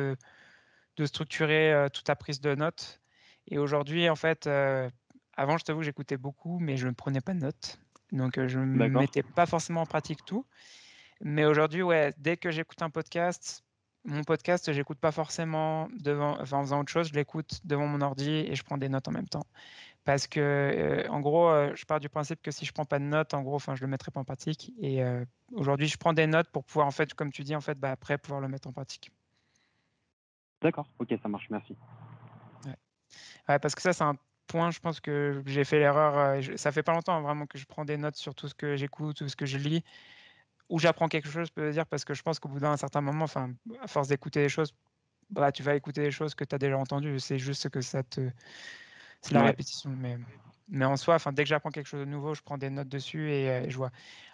Speaker 1: de structurer toute ta prise de notes. Et aujourd'hui, en fait, avant, je t'avoue j'écoutais beaucoup, mais je ne prenais pas de notes. Donc, je ne mettais pas forcément en pratique tout. Mais aujourd'hui, ouais, dès que j'écoute un podcast, mon podcast, j'écoute pas forcément devant, en faisant autre chose, je l'écoute devant mon ordi et je prends des notes en même temps. Parce que, en gros, je pars du principe que si je prends pas de notes, en gros, enfin, je le mettrai pas en pratique. Et aujourd'hui, je prends des notes pour pouvoir, en fait, comme tu dis, en fait, bah, après pouvoir le mettre en pratique. D'accord, ok, ça marche, merci. Ouais. parce que ça, c'est un point, je pense que j'ai fait l'erreur. Euh, ça fait pas longtemps hein, vraiment que je prends des notes sur tout ce que j'écoute, tout ce que je lis, où j'apprends quelque chose, je peux dire, parce que je pense qu'au bout d'un certain moment, enfin, à force d'écouter les choses, bah, tu vas écouter des choses que tu as déjà entendues. C'est juste que ça te. C'est la répétition. Mais, mais en soi, enfin, dès que j'apprends quelque chose de nouveau, je prends des notes dessus et, euh, et je vois.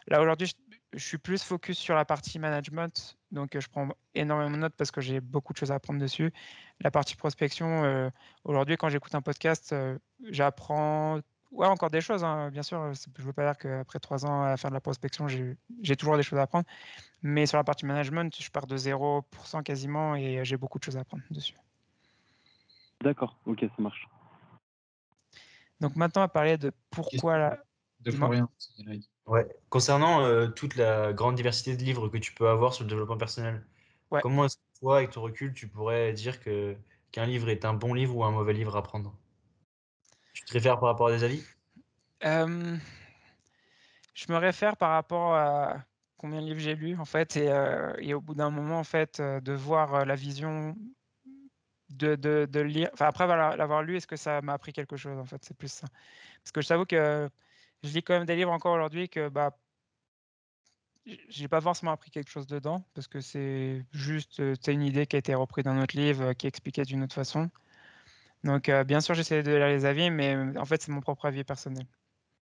Speaker 1: Là, aujourd'hui, je suis plus focus sur la partie management, donc euh, je prends énormément de notes parce que j'ai beaucoup de choses à apprendre dessus. La partie prospection, euh, aujourd'hui, quand j'écoute un podcast, euh, j'apprends ouais, encore des choses, hein, bien sûr. Je ne veux pas dire qu'après trois ans à faire de la prospection, j'ai toujours des choses à apprendre. Mais sur la partie management, je pars de 0% quasiment et j'ai beaucoup de choses à apprendre dessus.
Speaker 2: D'accord, ok, ça marche.
Speaker 1: Donc maintenant, on va parler de pourquoi la, de Ouais. Concernant euh, toute
Speaker 2: la grande diversité de livres que tu peux avoir sur le développement personnel, comment est-ce que toi, avec ton recul, tu pourrais dire que qu'un livre est un bon livre ou un mauvais livre à prendre Tu te réfères
Speaker 1: par rapport à des avis Je me réfère par rapport à combien de livres j'ai lu en fait et, euh, au bout d'un moment en fait euh, de voir la vision de, de, lire enfin après l'avoir lu est-ce que ça m'a appris quelque chose en fait c'est plus ça parce que je t'avoue que je lis quand même des livres encore aujourd'hui que bah, j'ai pas forcément appris quelque chose dedans parce que c'est juste une idée qui a été reprise dans notre livre qui expliquait d'une autre façon. Donc bien sûr j'essaie de lire les avis, mais mmh, en fait c'est mon propre avis personnel.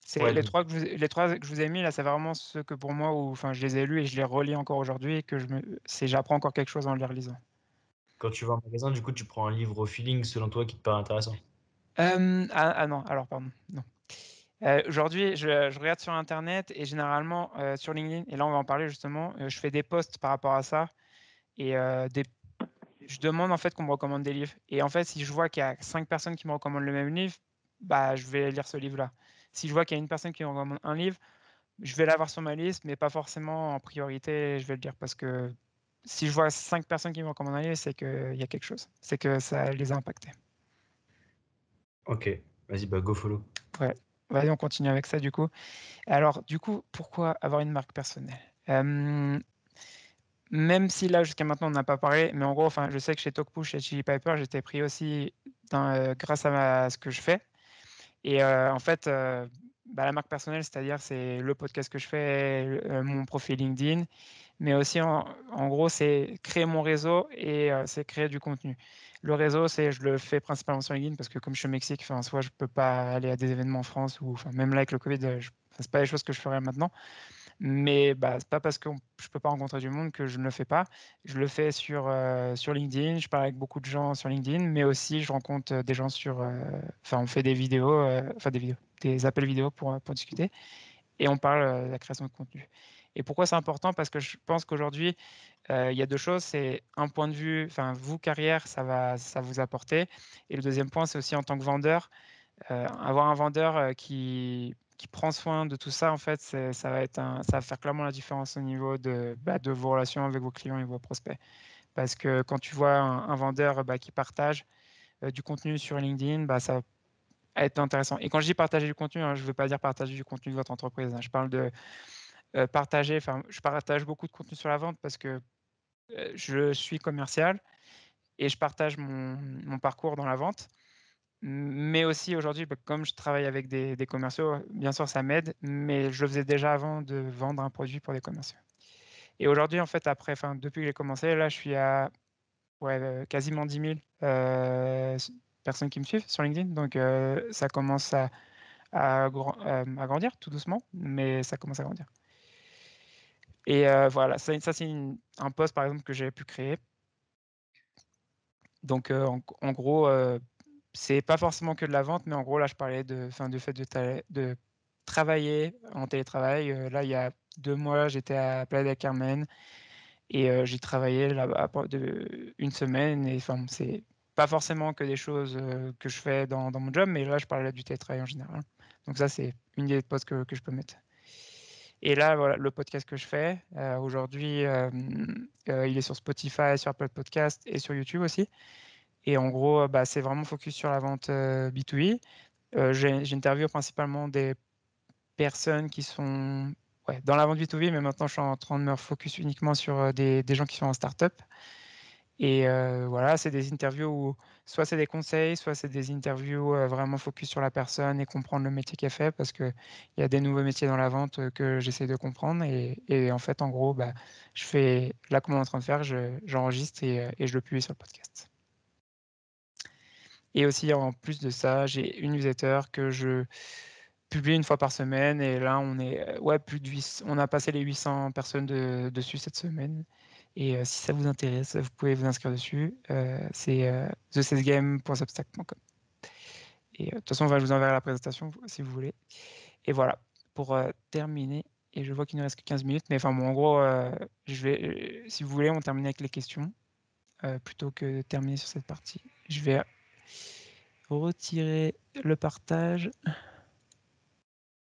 Speaker 1: C'est les trois que je, vous, les trois que je vous ai mis là, c'est vraiment ce que pour moi ou enfin je les ai lus et je les relis encore aujourd'hui et que je me, c'est j'apprends encore quelque chose en les relisant.
Speaker 2: Quand tu vas en magasin, du coup tu prends un livre au feeling selon toi qui te paraît intéressant.
Speaker 1: ah, ah, non, alors pardon, non. Aujourd'hui, je, regarde sur Internet et généralement sur LinkedIn, et là on va en parler justement, je fais des posts par rapport à ça et je demande en fait qu'on me recommande des livres. Et en fait, si je vois qu'il y a cinq personnes qui me recommandent le même livre, bah, je vais lire ce livre-là. Si je vois qu'il y a une personne qui me recommande un livre, je vais l'avoir sur ma liste, mais pas forcément en priorité, je vais le lire parce que si je vois cinq personnes qui me recommandent un livre, c'est qu'il y a quelque chose, c'est que ça les a impactés. Ok, vas-y, bah, go follow. Ouais. Vas-y, on continue avec ça du coup. Alors, du coup, pourquoi avoir une marque personnelle Même si là, jusqu'à maintenant, on n'a pas parlé, mais en gros, enfin, je sais que chez Talkpush et Chili Piper, j'étais pris aussi euh, grâce à, ce que je fais. Et euh, en fait, euh, bah, la marque personnelle, c'est-à-dire c'est le podcast que je fais, mon profil LinkedIn mais aussi en, gros, c'est créer mon réseau et c'est créer du contenu. Le réseau, c'est je le fais principalement sur LinkedIn parce que comme je suis au Mexique, enfin, soit je peux pas aller à des événements en France ou même là avec le Covid, je, n'est pas les choses que je ferais maintenant. Mais bah, c'est pas parce que je peux pas rencontrer du monde que je ne le fais pas. Je le fais sur, sur LinkedIn, je parle avec beaucoup de gens sur LinkedIn, mais aussi je rencontre des gens sur. Enfin, on fait des vidéos, enfin des vidéos, des appels vidéo pour, pour discuter et on parle de la création de contenu. Et pourquoi c'est important Parce que je pense qu'aujourd'hui, euh, il y a deux choses. C'est un point de vue, enfin, vous, carrière, ça va ça vous apporter. Et le deuxième point, c'est aussi en tant que vendeur. Euh, avoir un vendeur euh, qui, qui, prend soin de tout ça, en fait, ça va, être ça va faire clairement la différence au niveau de, bah, de vos relations avec vos clients et vos prospects. Parce que quand tu vois un, vendeur bah, qui partage du contenu sur LinkedIn, bah, ça va être intéressant. Et quand je dis partager du contenu, hein, je ne veux pas dire partager du contenu de votre entreprise. Hein. Je parle de euh, partager. Enfin, je partage beaucoup de contenu sur la vente parce que euh, je suis commercial et je partage mon, parcours dans la vente. Mais aussi aujourd'hui, bah, comme je travaille avec des, commerciaux, bien sûr, ça m'aide, mais je le faisais déjà avant de vendre un produit pour des commerciaux. Et aujourd'hui, en fait, après, enfin, depuis que j'ai commencé, là, je suis à euh, quasiment 10 000 personnes qui me suivent sur LinkedIn. Donc, ça commence à, grandir tout doucement, mais ça commence à grandir. Et euh, voilà, ça, c'est un poste par exemple que j'avais pu créer. Donc euh, en, gros, euh, c'est pas forcément que de la vente, mais en gros là je parlais de, du fait de, de, travailler en télétravail. Euh, là il y a deux mois j'étais à Playa del Carmen et j'ai travaillé là-bas une semaine et enfin c'est pas forcément que des choses que je fais dans, mon job, mais là je parlais du télétravail en général. Donc ça c'est une des postes que, que je peux mettre. Et là, voilà, le podcast que je fais euh, aujourd'hui, euh, euh, il est sur Spotify, sur Apple Podcast et sur YouTube aussi. Et en gros, bah, c'est vraiment focus sur la vente B2B. J'interviewe principalement des personnes qui sont dans la vente B2B, mais maintenant je suis en train de me focus uniquement sur des, gens qui sont en start up et voilà, c'est des interviews où soit c'est des conseils, soit c'est des interviews vraiment focus sur la personne et comprendre le métier qu'elle fait parce qu'il y a des nouveaux métiers dans la vente que j'essaie de comprendre. Et, en fait, en gros, bah, je fais là comment on est en train de faire, j'enregistre et, je le publie sur le podcast. Et aussi, en plus de ça, j'ai une newsletter que je publie une fois par semaine. Et là, on est ouais, plus de on a passé les 800 personnes dessus cette semaine. Et si ça vous intéresse, vous pouvez vous inscrire dessus. c'est thecesgame.substack.com. Et de toute façon, je vous enverrai la présentation si vous voulez. Et voilà, pour terminer, et je vois qu'il ne reste que 15 minutes, mais enfin bon, en gros, je vais, si vous voulez, on termine avec les questions plutôt que de terminer sur cette partie. Je vais retirer le partage.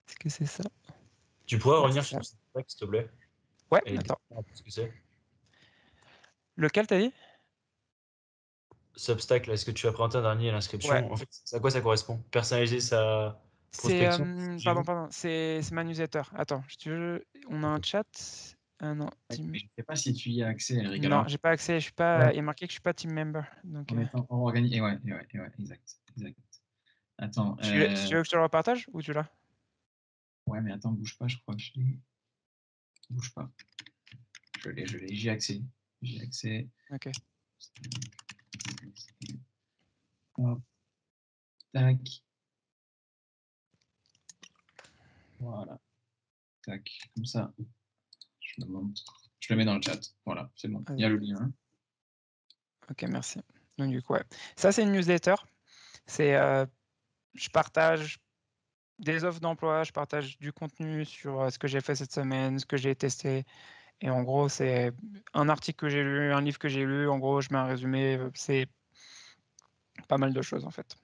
Speaker 1: Est-ce que c'est ça Tu pourrais revenir sur ce s'il te plaît Ouais, attends. Lequel t'as dit
Speaker 2: Substack, est-ce que tu as présenté un dernier l'inscription En fait, à quoi ça correspond Personnaliser sa
Speaker 1: prospection euh, Pardon, pardon, c'est ma newsletter. Attends, on a un chat. non, Je ne sais pas si tu y as accès, hein, Non, j'ai pas accès. Je suis pas... Ouais. Il est marqué que je ne suis pas team member. Donc, en
Speaker 2: euh. Et ouais, ouais, ouais, exact. exact. Attends. Tu, euh veux que
Speaker 1: je te le repartage ou tu l'as
Speaker 2: Ouais, mais attends, bouge pas, je crois que je l'ai. Bouge pas. Je l'ai, je l'ai, j'ai accès.
Speaker 1: J'ai accès. OK.
Speaker 2: Tac. Voilà. Tac. Comme ça. Je le, montre. Je le mets dans le chat. Voilà, c'est bon. Il y a le lien.
Speaker 1: OK, merci. Donc, du coup, Ça, c'est une newsletter. C'est, euh, je partage des offres d'emploi, je partage du contenu sur euh, ce que j'ai fait cette semaine, ce que j'ai testé, et en gros, c'est un article que j'ai lu, un livre que j'ai lu. En gros, je mets un résumé. Euh, c'est pas mal de choses en fait.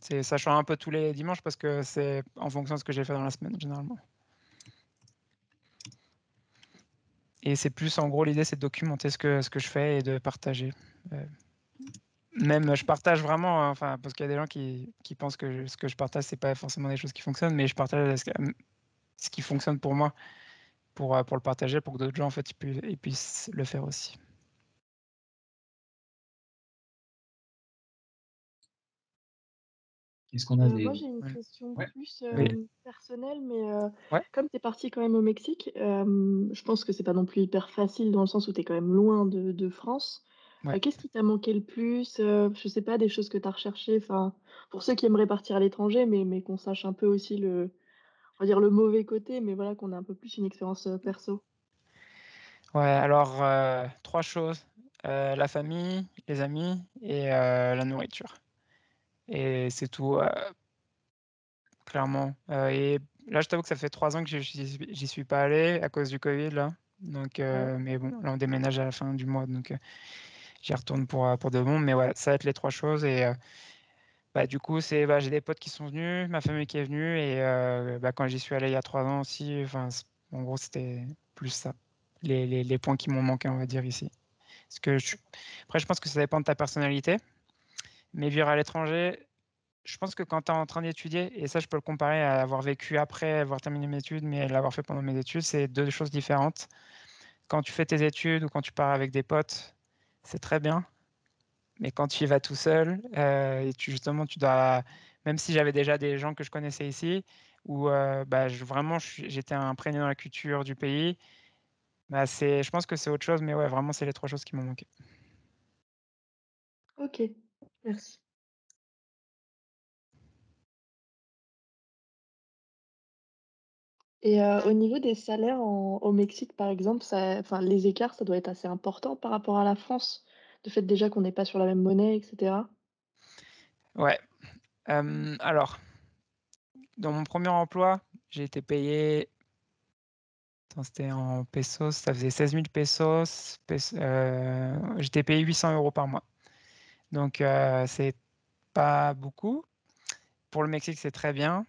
Speaker 1: C'est sachant un peu tous les dimanches parce que c'est en fonction de ce que j'ai fait dans la semaine généralement. Et c'est plus en gros l'idée, c'est de documenter ce que, ce que je fais et de partager. Euh, même je partage vraiment, hein, enfin, parce qu'il y a des gens qui, qui pensent que ce que je partage, c'est pas forcément des choses qui fonctionnent, mais je partage ce qui fonctionne pour moi. Euh, pour, le partager, pour que d'autres gens en fait, puissent le faire aussi.
Speaker 2: ce qu'on a euh, des... Moi, j'ai une question plus euh, personnelle, mais comme tu es parti quand même au Mexique, je pense que c'est pas non plus hyper facile dans le sens où tu es quand même loin de, France. Qu'est-ce qui t'a manqué le plus Je sais pas, des choses que tu as recherchées, enfin, pour ceux qui aimeraient partir à l'étranger, mais, mais qu'on sache un peu aussi le, on va dire le mauvais côté, mais voilà qu'on a un peu plus une expérience euh, perso.
Speaker 1: Ouais, alors euh, trois choses euh, la famille, les amis et la nourriture. Et c'est tout, clairement. et là, je t'avoue que ça fait trois ans que j'y suis pas allé à cause du Covid là. Donc, mais bon, là on déménage à la fin du mois, donc j'y retourne pour pour de bon. Mais ouais, ça va être les trois choses et bah, du coup, c'est bah, j'ai des potes qui sont venus, ma famille qui est venue, et bah, quand j'y suis allé il y a trois ans aussi, enfin, en gros, c'était plus ça, les, les, les points qui m'ont manqué, on va dire ici. Parce que après, je pense que ça dépend de ta personnalité, mais vivre à l'étranger, je pense que quand tu es en train d'étudier, et ça, je peux le comparer à avoir vécu après avoir terminé mes études, mais l'avoir fait pendant mes études, c'est deux choses différentes. Quand tu fais tes études ou quand tu pars avec des potes, c'est très bien mais quand tu y vas tout seul, euh, et tu, justement, tu dois, même si j'avais déjà des gens que je connaissais ici, où euh, bah, je, vraiment j'étais imprégné dans la culture du pays, bah, c'est, je pense que c'est autre chose, mais ouais, vraiment, c'est les trois choses qui m'ont manqué.
Speaker 2: Ok, merci. Et euh, au niveau des salaires au Mexique, par exemple, enfin, les écarts, ça doit être assez important par rapport à la France fait déjà qu'on n'est pas sur la même monnaie, etc.
Speaker 1: Ouais. alors, dans mon premier emploi, j'ai été payé. C'était en pesos, ça faisait 16 000 pesos. Euh, j'étais payé 800 euros par mois. Donc, euh, c'est pas beaucoup. Pour le Mexique, c'est très bien.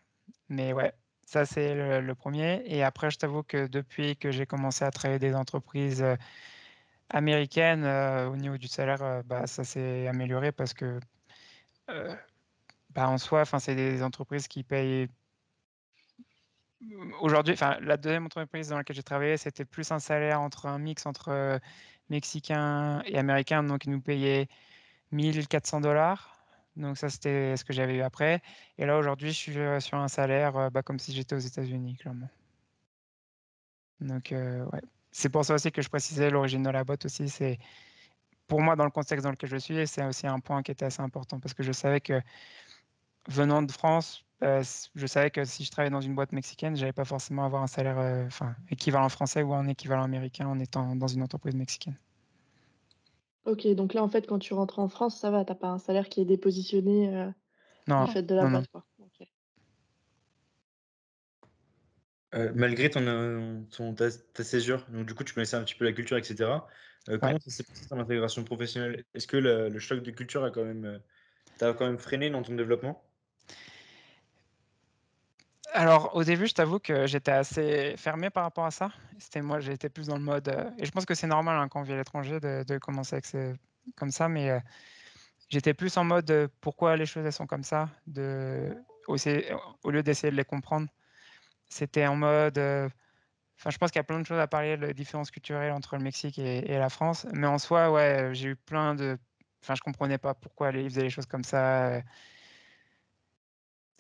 Speaker 1: Mais ouais, ça, c'est le, premier. Et après, je t'avoue que depuis que j'ai commencé à travailler des entreprises euh, américaine au niveau du salaire, bah, ça s'est amélioré parce que bah, en soi, c'est des entreprises qui payent. Mmh, aujourd'hui, la deuxième entreprise dans laquelle j'ai travaillé, c'était plus un salaire entre un mix entre Mexicains et Américains, donc ils nous payaient 1400 dollars. Donc ça, c'était ce que j'avais eu après. Et là, aujourd'hui, je suis sur un salaire bah, comme si j'étais aux États-Unis, clairement. Donc, ouais. C'est pour ça aussi que je précisais l'origine de la boîte aussi. C'est pour moi dans le contexte dans lequel je suis, c'est aussi un point qui était assez important parce que je savais que venant de France, euh, je savais que si je travaillais dans une boîte mexicaine, je j'allais pas forcément avoir un salaire euh, enfin, équivalent français ou un équivalent américain en étant dans une entreprise mexicaine.
Speaker 2: Ok, donc là en fait quand tu rentres en France, ça va, t'as pas un salaire qui est dépositionné
Speaker 1: en euh, fait de la boîte.
Speaker 2: malgré ton, ta césure, donc du coup, tu connaissais un petit peu la culture etc comment ça s'est passé intégration professionnelle? Est-ce que le choc de culture a quand même, t'a quand même freiné dans ton développement?
Speaker 1: Alors, au début, je t'avoue que j'étais assez fermé par rapport à ça. C'était moi, j'étais plus dans le mode, et je pense que c'est normal, hein, quand on vit à l'étranger de commencer comme ça, mais, j'étais plus en mode, pourquoi les choses, elles sont comme ça, de au lieu d'essayer de les comprendre c'était en mode. Euh, enfin, je pense qu'il y a plein de choses à parler, de différence culturelles entre le Mexique et, la France. Mais en soi, ouais, j'ai eu plein de. Enfin, je comprenais pas pourquoi ils faisaient les choses comme ça. Euh.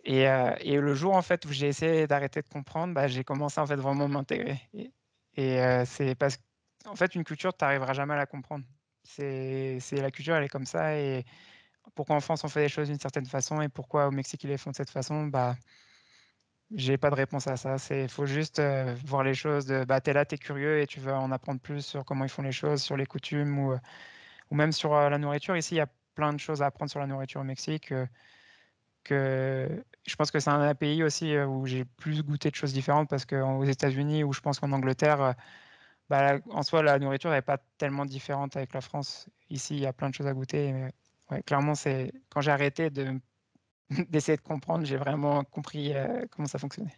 Speaker 1: Et, euh, et, le jour en fait où j'ai essayé d'arrêter de comprendre, bah, j'ai commencé en fait vraiment m'intégrer. Et, et c'est parce qu'en fait une culture, tu n'arriveras jamais à la comprendre. C'est la culture, elle est comme ça. Et pourquoi en France on fait les choses d'une certaine façon et pourquoi au Mexique ils les font de cette façon, bah j'ai pas de réponse à ça. C'est faut juste euh, voir les choses. De, bah t'es là, es curieux et tu veux en apprendre plus sur comment ils font les choses, sur les coutumes ou, euh, ou même sur euh, la nourriture. Ici, il y a plein de choses à apprendre sur la nourriture au Mexique. que je pense que c'est un pays aussi où j'ai plus goûté de choses différentes parce qu'aux États-Unis ou je pense qu'en Angleterre, bah, en soi la nourriture n'est pas tellement différente avec la France. Ici, il y a plein de choses à goûter. Mais, ouais, clairement, c'est quand j'ai arrêté de (laughs) d'essayer de comprendre, j'ai vraiment compris euh, comment ça fonctionnait.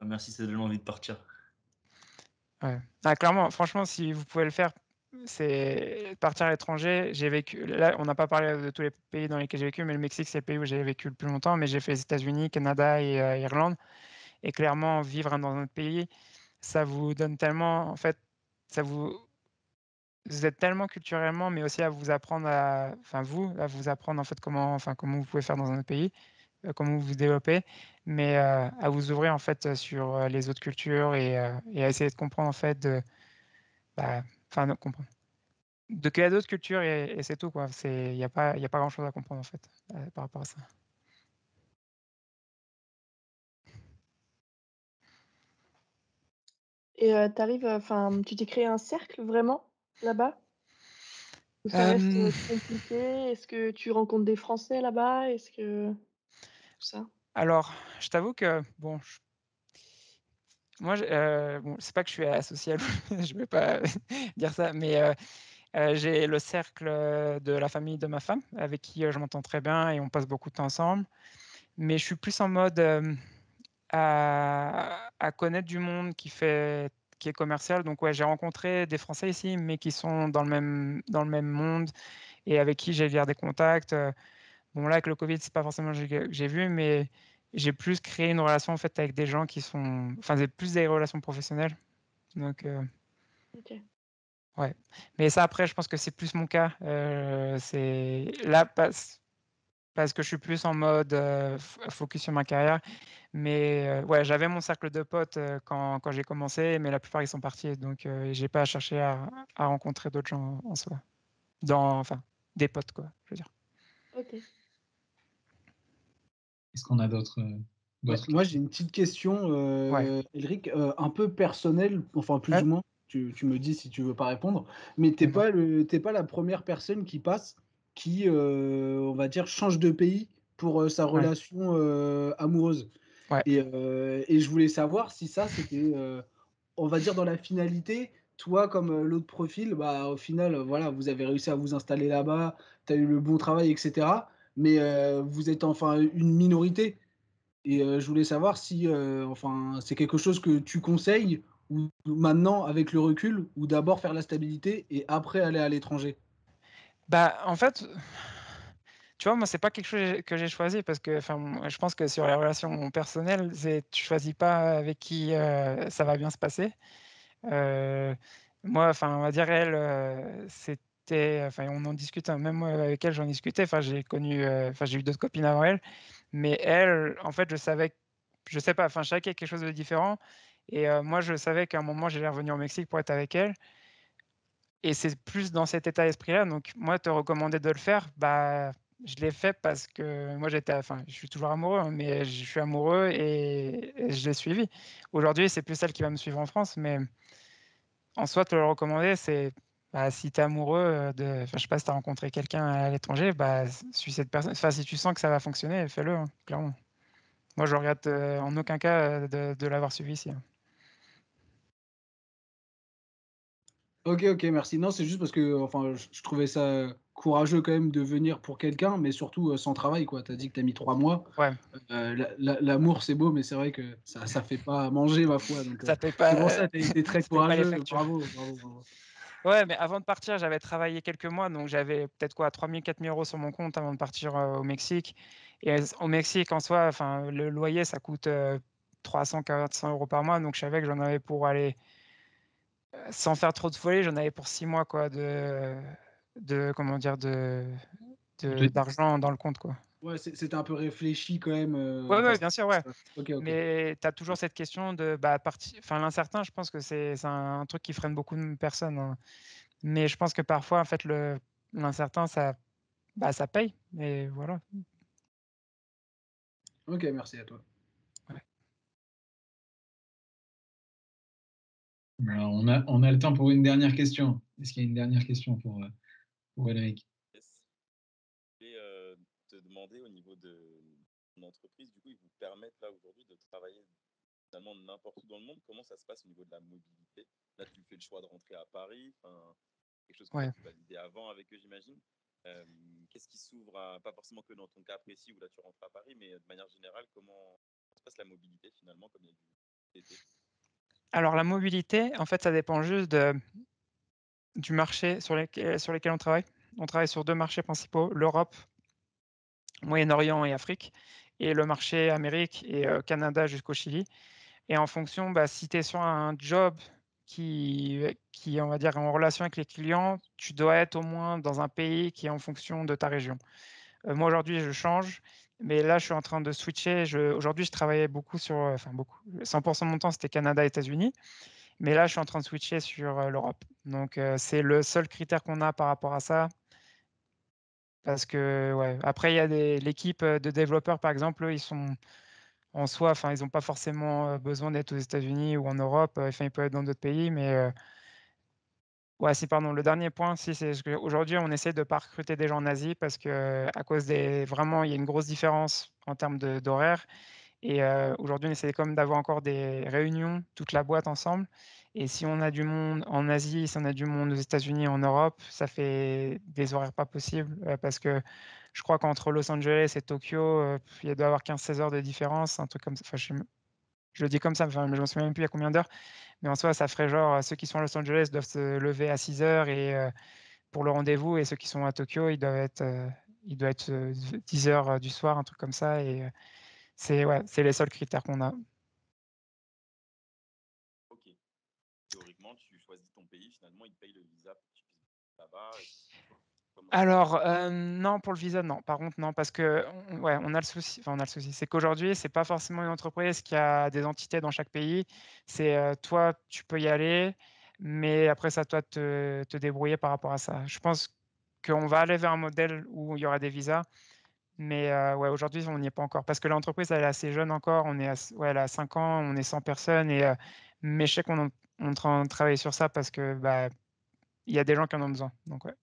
Speaker 2: Ah, merci, ça donne envie de partir.
Speaker 1: Ah, clairement, franchement, si vous pouvez le faire, c'est partir à l'étranger. J'ai vécu, là, on n'a pas parlé de tous les pays dans lesquels j'ai vécu, mais le Mexique, c'est le pays où j'ai vécu le plus longtemps. Mais j'ai fait les États-Unis, Canada et euh, Irlande. Et clairement, vivre dans un autre pays, ça vous donne tellement, en fait, ça vous vous êtes tellement culturellement, mais aussi à vous apprendre à, enfin vous, à vous apprendre en fait comment, enfin comment vous pouvez faire dans un autre pays, comment vous vous développez, mais à vous ouvrir en fait sur les autres cultures et, à essayer de comprendre en fait, de, bah, enfin de comprendre, de d'autres cultures et, c'est tout quoi. C'est, il n'y a pas, il a pas grand chose à comprendre en fait euh, par rapport à ça.
Speaker 2: Et tu arrives, enfin, tu t'es créé un cercle vraiment là-bas euh, Est-ce que tu rencontres des Français là-bas Est-ce que ça
Speaker 1: Alors, je t'avoue que bon, moi, je, euh, bon, c'est pas que je suis associé, (laughs) je vais pas (laughs) dire ça, mais euh, euh, j'ai le cercle de la famille de ma femme avec qui je m'entends très bien et on passe beaucoup de temps ensemble. Mais je suis plus en mode à... à, connaître du monde qui fait qui est commercial. Donc ouais, j'ai rencontré des Français ici, mais qui sont dans le même, dans le même monde et avec qui j'ai gardé des contacts. Euh. Bon là, avec le Covid, c'est pas forcément que j'ai vu, mais j'ai plus créé une relation en fait avec des gens qui sont, enfin, j'ai plus des relations professionnelles. Donc euh, ouais, mais ça après, je pense que c'est plus mon cas. Euh, c'est là, parce que je suis plus en mode focus sur ma carrière. Mais ouais, j'avais mon cercle de potes quand, quand j'ai commencé, mais la plupart ils sont partis, donc j'ai pas cherché à, à rencontrer d'autres gens en soi, dans enfin des potes quoi, je veux dire. Ok. Est-ce qu'on a d'autres bah,
Speaker 2: Moi j'ai une petite question, ouais. Elric, un peu personnelle, enfin plus ou moins. Tu, tu, me dis si tu veux pas répondre, mais t'es n'es pas le, es pas la première personne qui passe qui, euh, on va dire, change de pays pour euh, sa relation euh, amoureuse. Et, je voulais savoir si ça, c'était, on va dire, dans la finalité, toi, comme l'autre profil, bah, au final, voilà, vous avez réussi à vous installer là-bas, tu as eu le bon travail, etc. Mais vous êtes enfin une minorité. Et je voulais savoir si enfin, c'est quelque chose que tu conseilles ou maintenant avec le recul, ou d'abord faire la stabilité
Speaker 1: et après aller à l'étranger. Bah, en fait, tu vois, moi, c'est pas quelque chose que j'ai choisi parce que enfin, je pense que sur les relations personnelles, tu choisis pas avec qui ça va bien se passer. moi, enfin, on va dire, elle, c'était. Enfin, on en discutait, hein, même moi avec elle, j'en discutais. Enfin, j'ai connu. Enfin, j'ai eu d'autres copines avant elle. Mais elle, en fait, je savais. Je sais pas, enfin, chacun quelque chose de différent. Et moi, je savais qu'à un moment, j'allais revenir au Mexique pour être avec elle. Et c'est plus dans cet état d'esprit-là. Donc, moi, te recommander de le faire, bah, je l'ai fait parce que moi, j'étais, enfin, je suis toujours amoureux, hein, mais je suis amoureux et, je l'ai suivi. Aujourd'hui, c'est plus celle qui va me suivre en France, mais en soi, te le recommander, c'est bah, si tu es amoureux de. Enfin, je sais pas si tu as rencontré quelqu'un à l'étranger, bah, suis cette personne. Enfin, si tu sens que ça va fonctionner, fais-le, hein, clairement. Moi, je regrette euh, en aucun cas euh, de, l'avoir suivi ici. Hein.
Speaker 2: Ok, ok, merci. Non, c'est juste parce que enfin, je, trouvais ça euh, courageux quand même de venir pour quelqu'un, mais surtout euh, sans travail. quoi. Tu as dit que tu as mis trois mois. Ouais. Euh, l'amour, c'est beau, mais c'est vrai que ça ne fait pas manger, ma foi. ça fait pas. Tu pour tu été très (laughs) courageux. Bravo,
Speaker 1: bravo, Ouais, mais avant de partir, j'avais travaillé quelques mois, donc j'avais peut-être quoi, 3000, 4000 euros sur mon compte avant de partir au Mexique. Et au Mexique, en soi, enfin, le loyer, ça coûte 300, 400 euros par mois, donc je savais que j'en avais pour aller euh, sans faire trop de folie, j'en avais pour six mois quoi, de, de comment dire, de, d'argent dans le compte quoi. Ouais, c'était un peu réfléchi quand même. Oui, euh, ouais, ouais bien sûr, ouais. Mais tu as toujours cette question de bah, parti... enfin, l'incertain, je pense que c'est un, truc qui freine beaucoup de personnes. Hein. Mais je pense que parfois, en fait, l'incertain, ça, bah, ça paye. mais voilà.
Speaker 2: Ok, merci à toi. on, a, on a le temps pour une dernière question. Est-ce qu'il y a une dernière question pour, euh, pour Eric Je vais euh, te demander au niveau de entreprise du coup, ils vous permettent là aujourd'hui de travailler finalement n'importe où dans le monde. Comment ça se passe au niveau de la mobilité Là, tu fais le choix de rentrer à Paris, quelque chose que ouais. tu validé avant avec eux, j'imagine. Euh, qu'est-ce qui s'ouvre, pas forcément que dans ton cas précis où là tu rentres à Paris, mais de manière générale, comment se passe la mobilité finalement, comme
Speaker 1: alors la mobilité, en fait, ça dépend juste du marché sur, lequel lesquels on travaille. On travaille sur deux marchés principaux, l'Europe, Moyen-Orient et Afrique, et le marché Amérique et euh, Canada jusqu'au Chili. Et en fonction, bah, si tu es sur un job qui, euh, qui, on va dire, en relation avec les clients, tu dois être au moins dans un pays qui est en fonction de ta région. Euh, moi, aujourd'hui, je change. Mais là, je suis en train de switcher. Aujourd'hui, je travaillais beaucoup sur, euh, enfin beaucoup, 100% de mon temps, c'était Canada, États-Unis. Mais là, je suis en train de switcher sur euh, l'Europe. Donc, c'est le seul critère qu'on a par rapport à ça. Parce que, ouais. Après, il y a l'équipe de développeurs, par exemple, ils sont en soi, enfin, ils n'ont pas forcément besoin d'être aux États-Unis ou en Europe. Enfin, ils peuvent être dans d'autres pays, mais Ouais, pardon, le dernier point, si, c'est on essaie de ne pas recruter des gens en Asie parce que, à cause des. Vraiment, il y a une grosse différence en termes d'horaire. Et aujourd'hui, on essaie d'avoir encore des réunions, toute la boîte ensemble. Et si on a du monde en Asie, si on a du monde aux États-Unis, en Europe, ça fait des horaires pas possibles parce que je crois qu'entre Los Angeles et Tokyo, il doit y avoir 15-16 heures de différence, un truc comme ça. Enfin, je, je, le dis comme ça, mais je ne me souviens même plus il y a combien d'heures. Mais en soi, ça ferait genre euh, ceux qui sont à Los Angeles doivent se lever à 6 heures et, euh, pour le rendez-vous et ceux qui sont à Tokyo, ils doivent être, euh, ils doivent être 10 heures du soir, un truc comme ça. Et c'est ouais, les seuls critères qu'on a.
Speaker 2: Ok. Théoriquement, tu choisis ton pays, finalement, ils te payent le visa tu là-bas.
Speaker 1: Alors, euh, non, pour le visa, non. Par contre, non, parce que ouais, on a le souci on a le c'est qu'aujourd'hui, c'est pas forcément une entreprise qui a des entités dans chaque pays. C'est, euh, toi, tu peux y aller, mais après ça toi te débrouiller par rapport à ça. Je pense qu'on va aller vers un modèle où il y aura des visas, mais euh, ouais, aujourd'hui, on n'y est pas encore parce que l'entreprise, elle est assez jeune encore. On est elle a 5 ans, on est 100 personnes et mais je sais qu'on est en train de travailler sur ça parce que, bah, il y a des gens qui en ont besoin, donc ouais.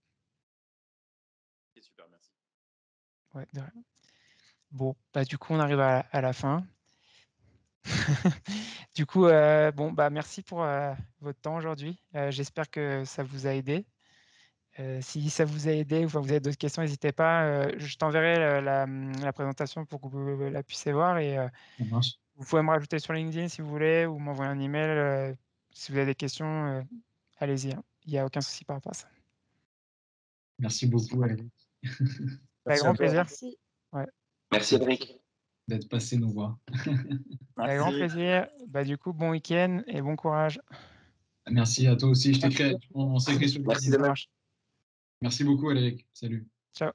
Speaker 1: Bon, bah, du coup, on arrive à, la fin. (laughs) du coup, euh, bon, bah, merci pour euh, votre temps aujourd'hui. Euh, j'espère que ça vous a aidé. si ça vous a aidé ou enfin, vous avez d'autres questions, n'hésitez pas. je t'enverrai la, présentation pour que vous la puissiez voir. Et,
Speaker 2: vous
Speaker 1: pouvez me rajouter sur LinkedIn si vous voulez ou m'envoyer un email. si vous avez des questions, allez-y. Hein. Il n'y a aucun souci par rapport à ça.
Speaker 2: Merci beaucoup, (laughs)
Speaker 1: Avec bah, grand plaisir. Merci,
Speaker 2: Merci Eric. D'être passé nous voir.
Speaker 1: Avec (laughs) bah, grand plaisir. Bah, du coup, bon week-end et bon courage.
Speaker 2: Merci à toi aussi. Je t'écris. On s'écrit sur le Merci, Merci beaucoup, Eric. Salut. Ciao.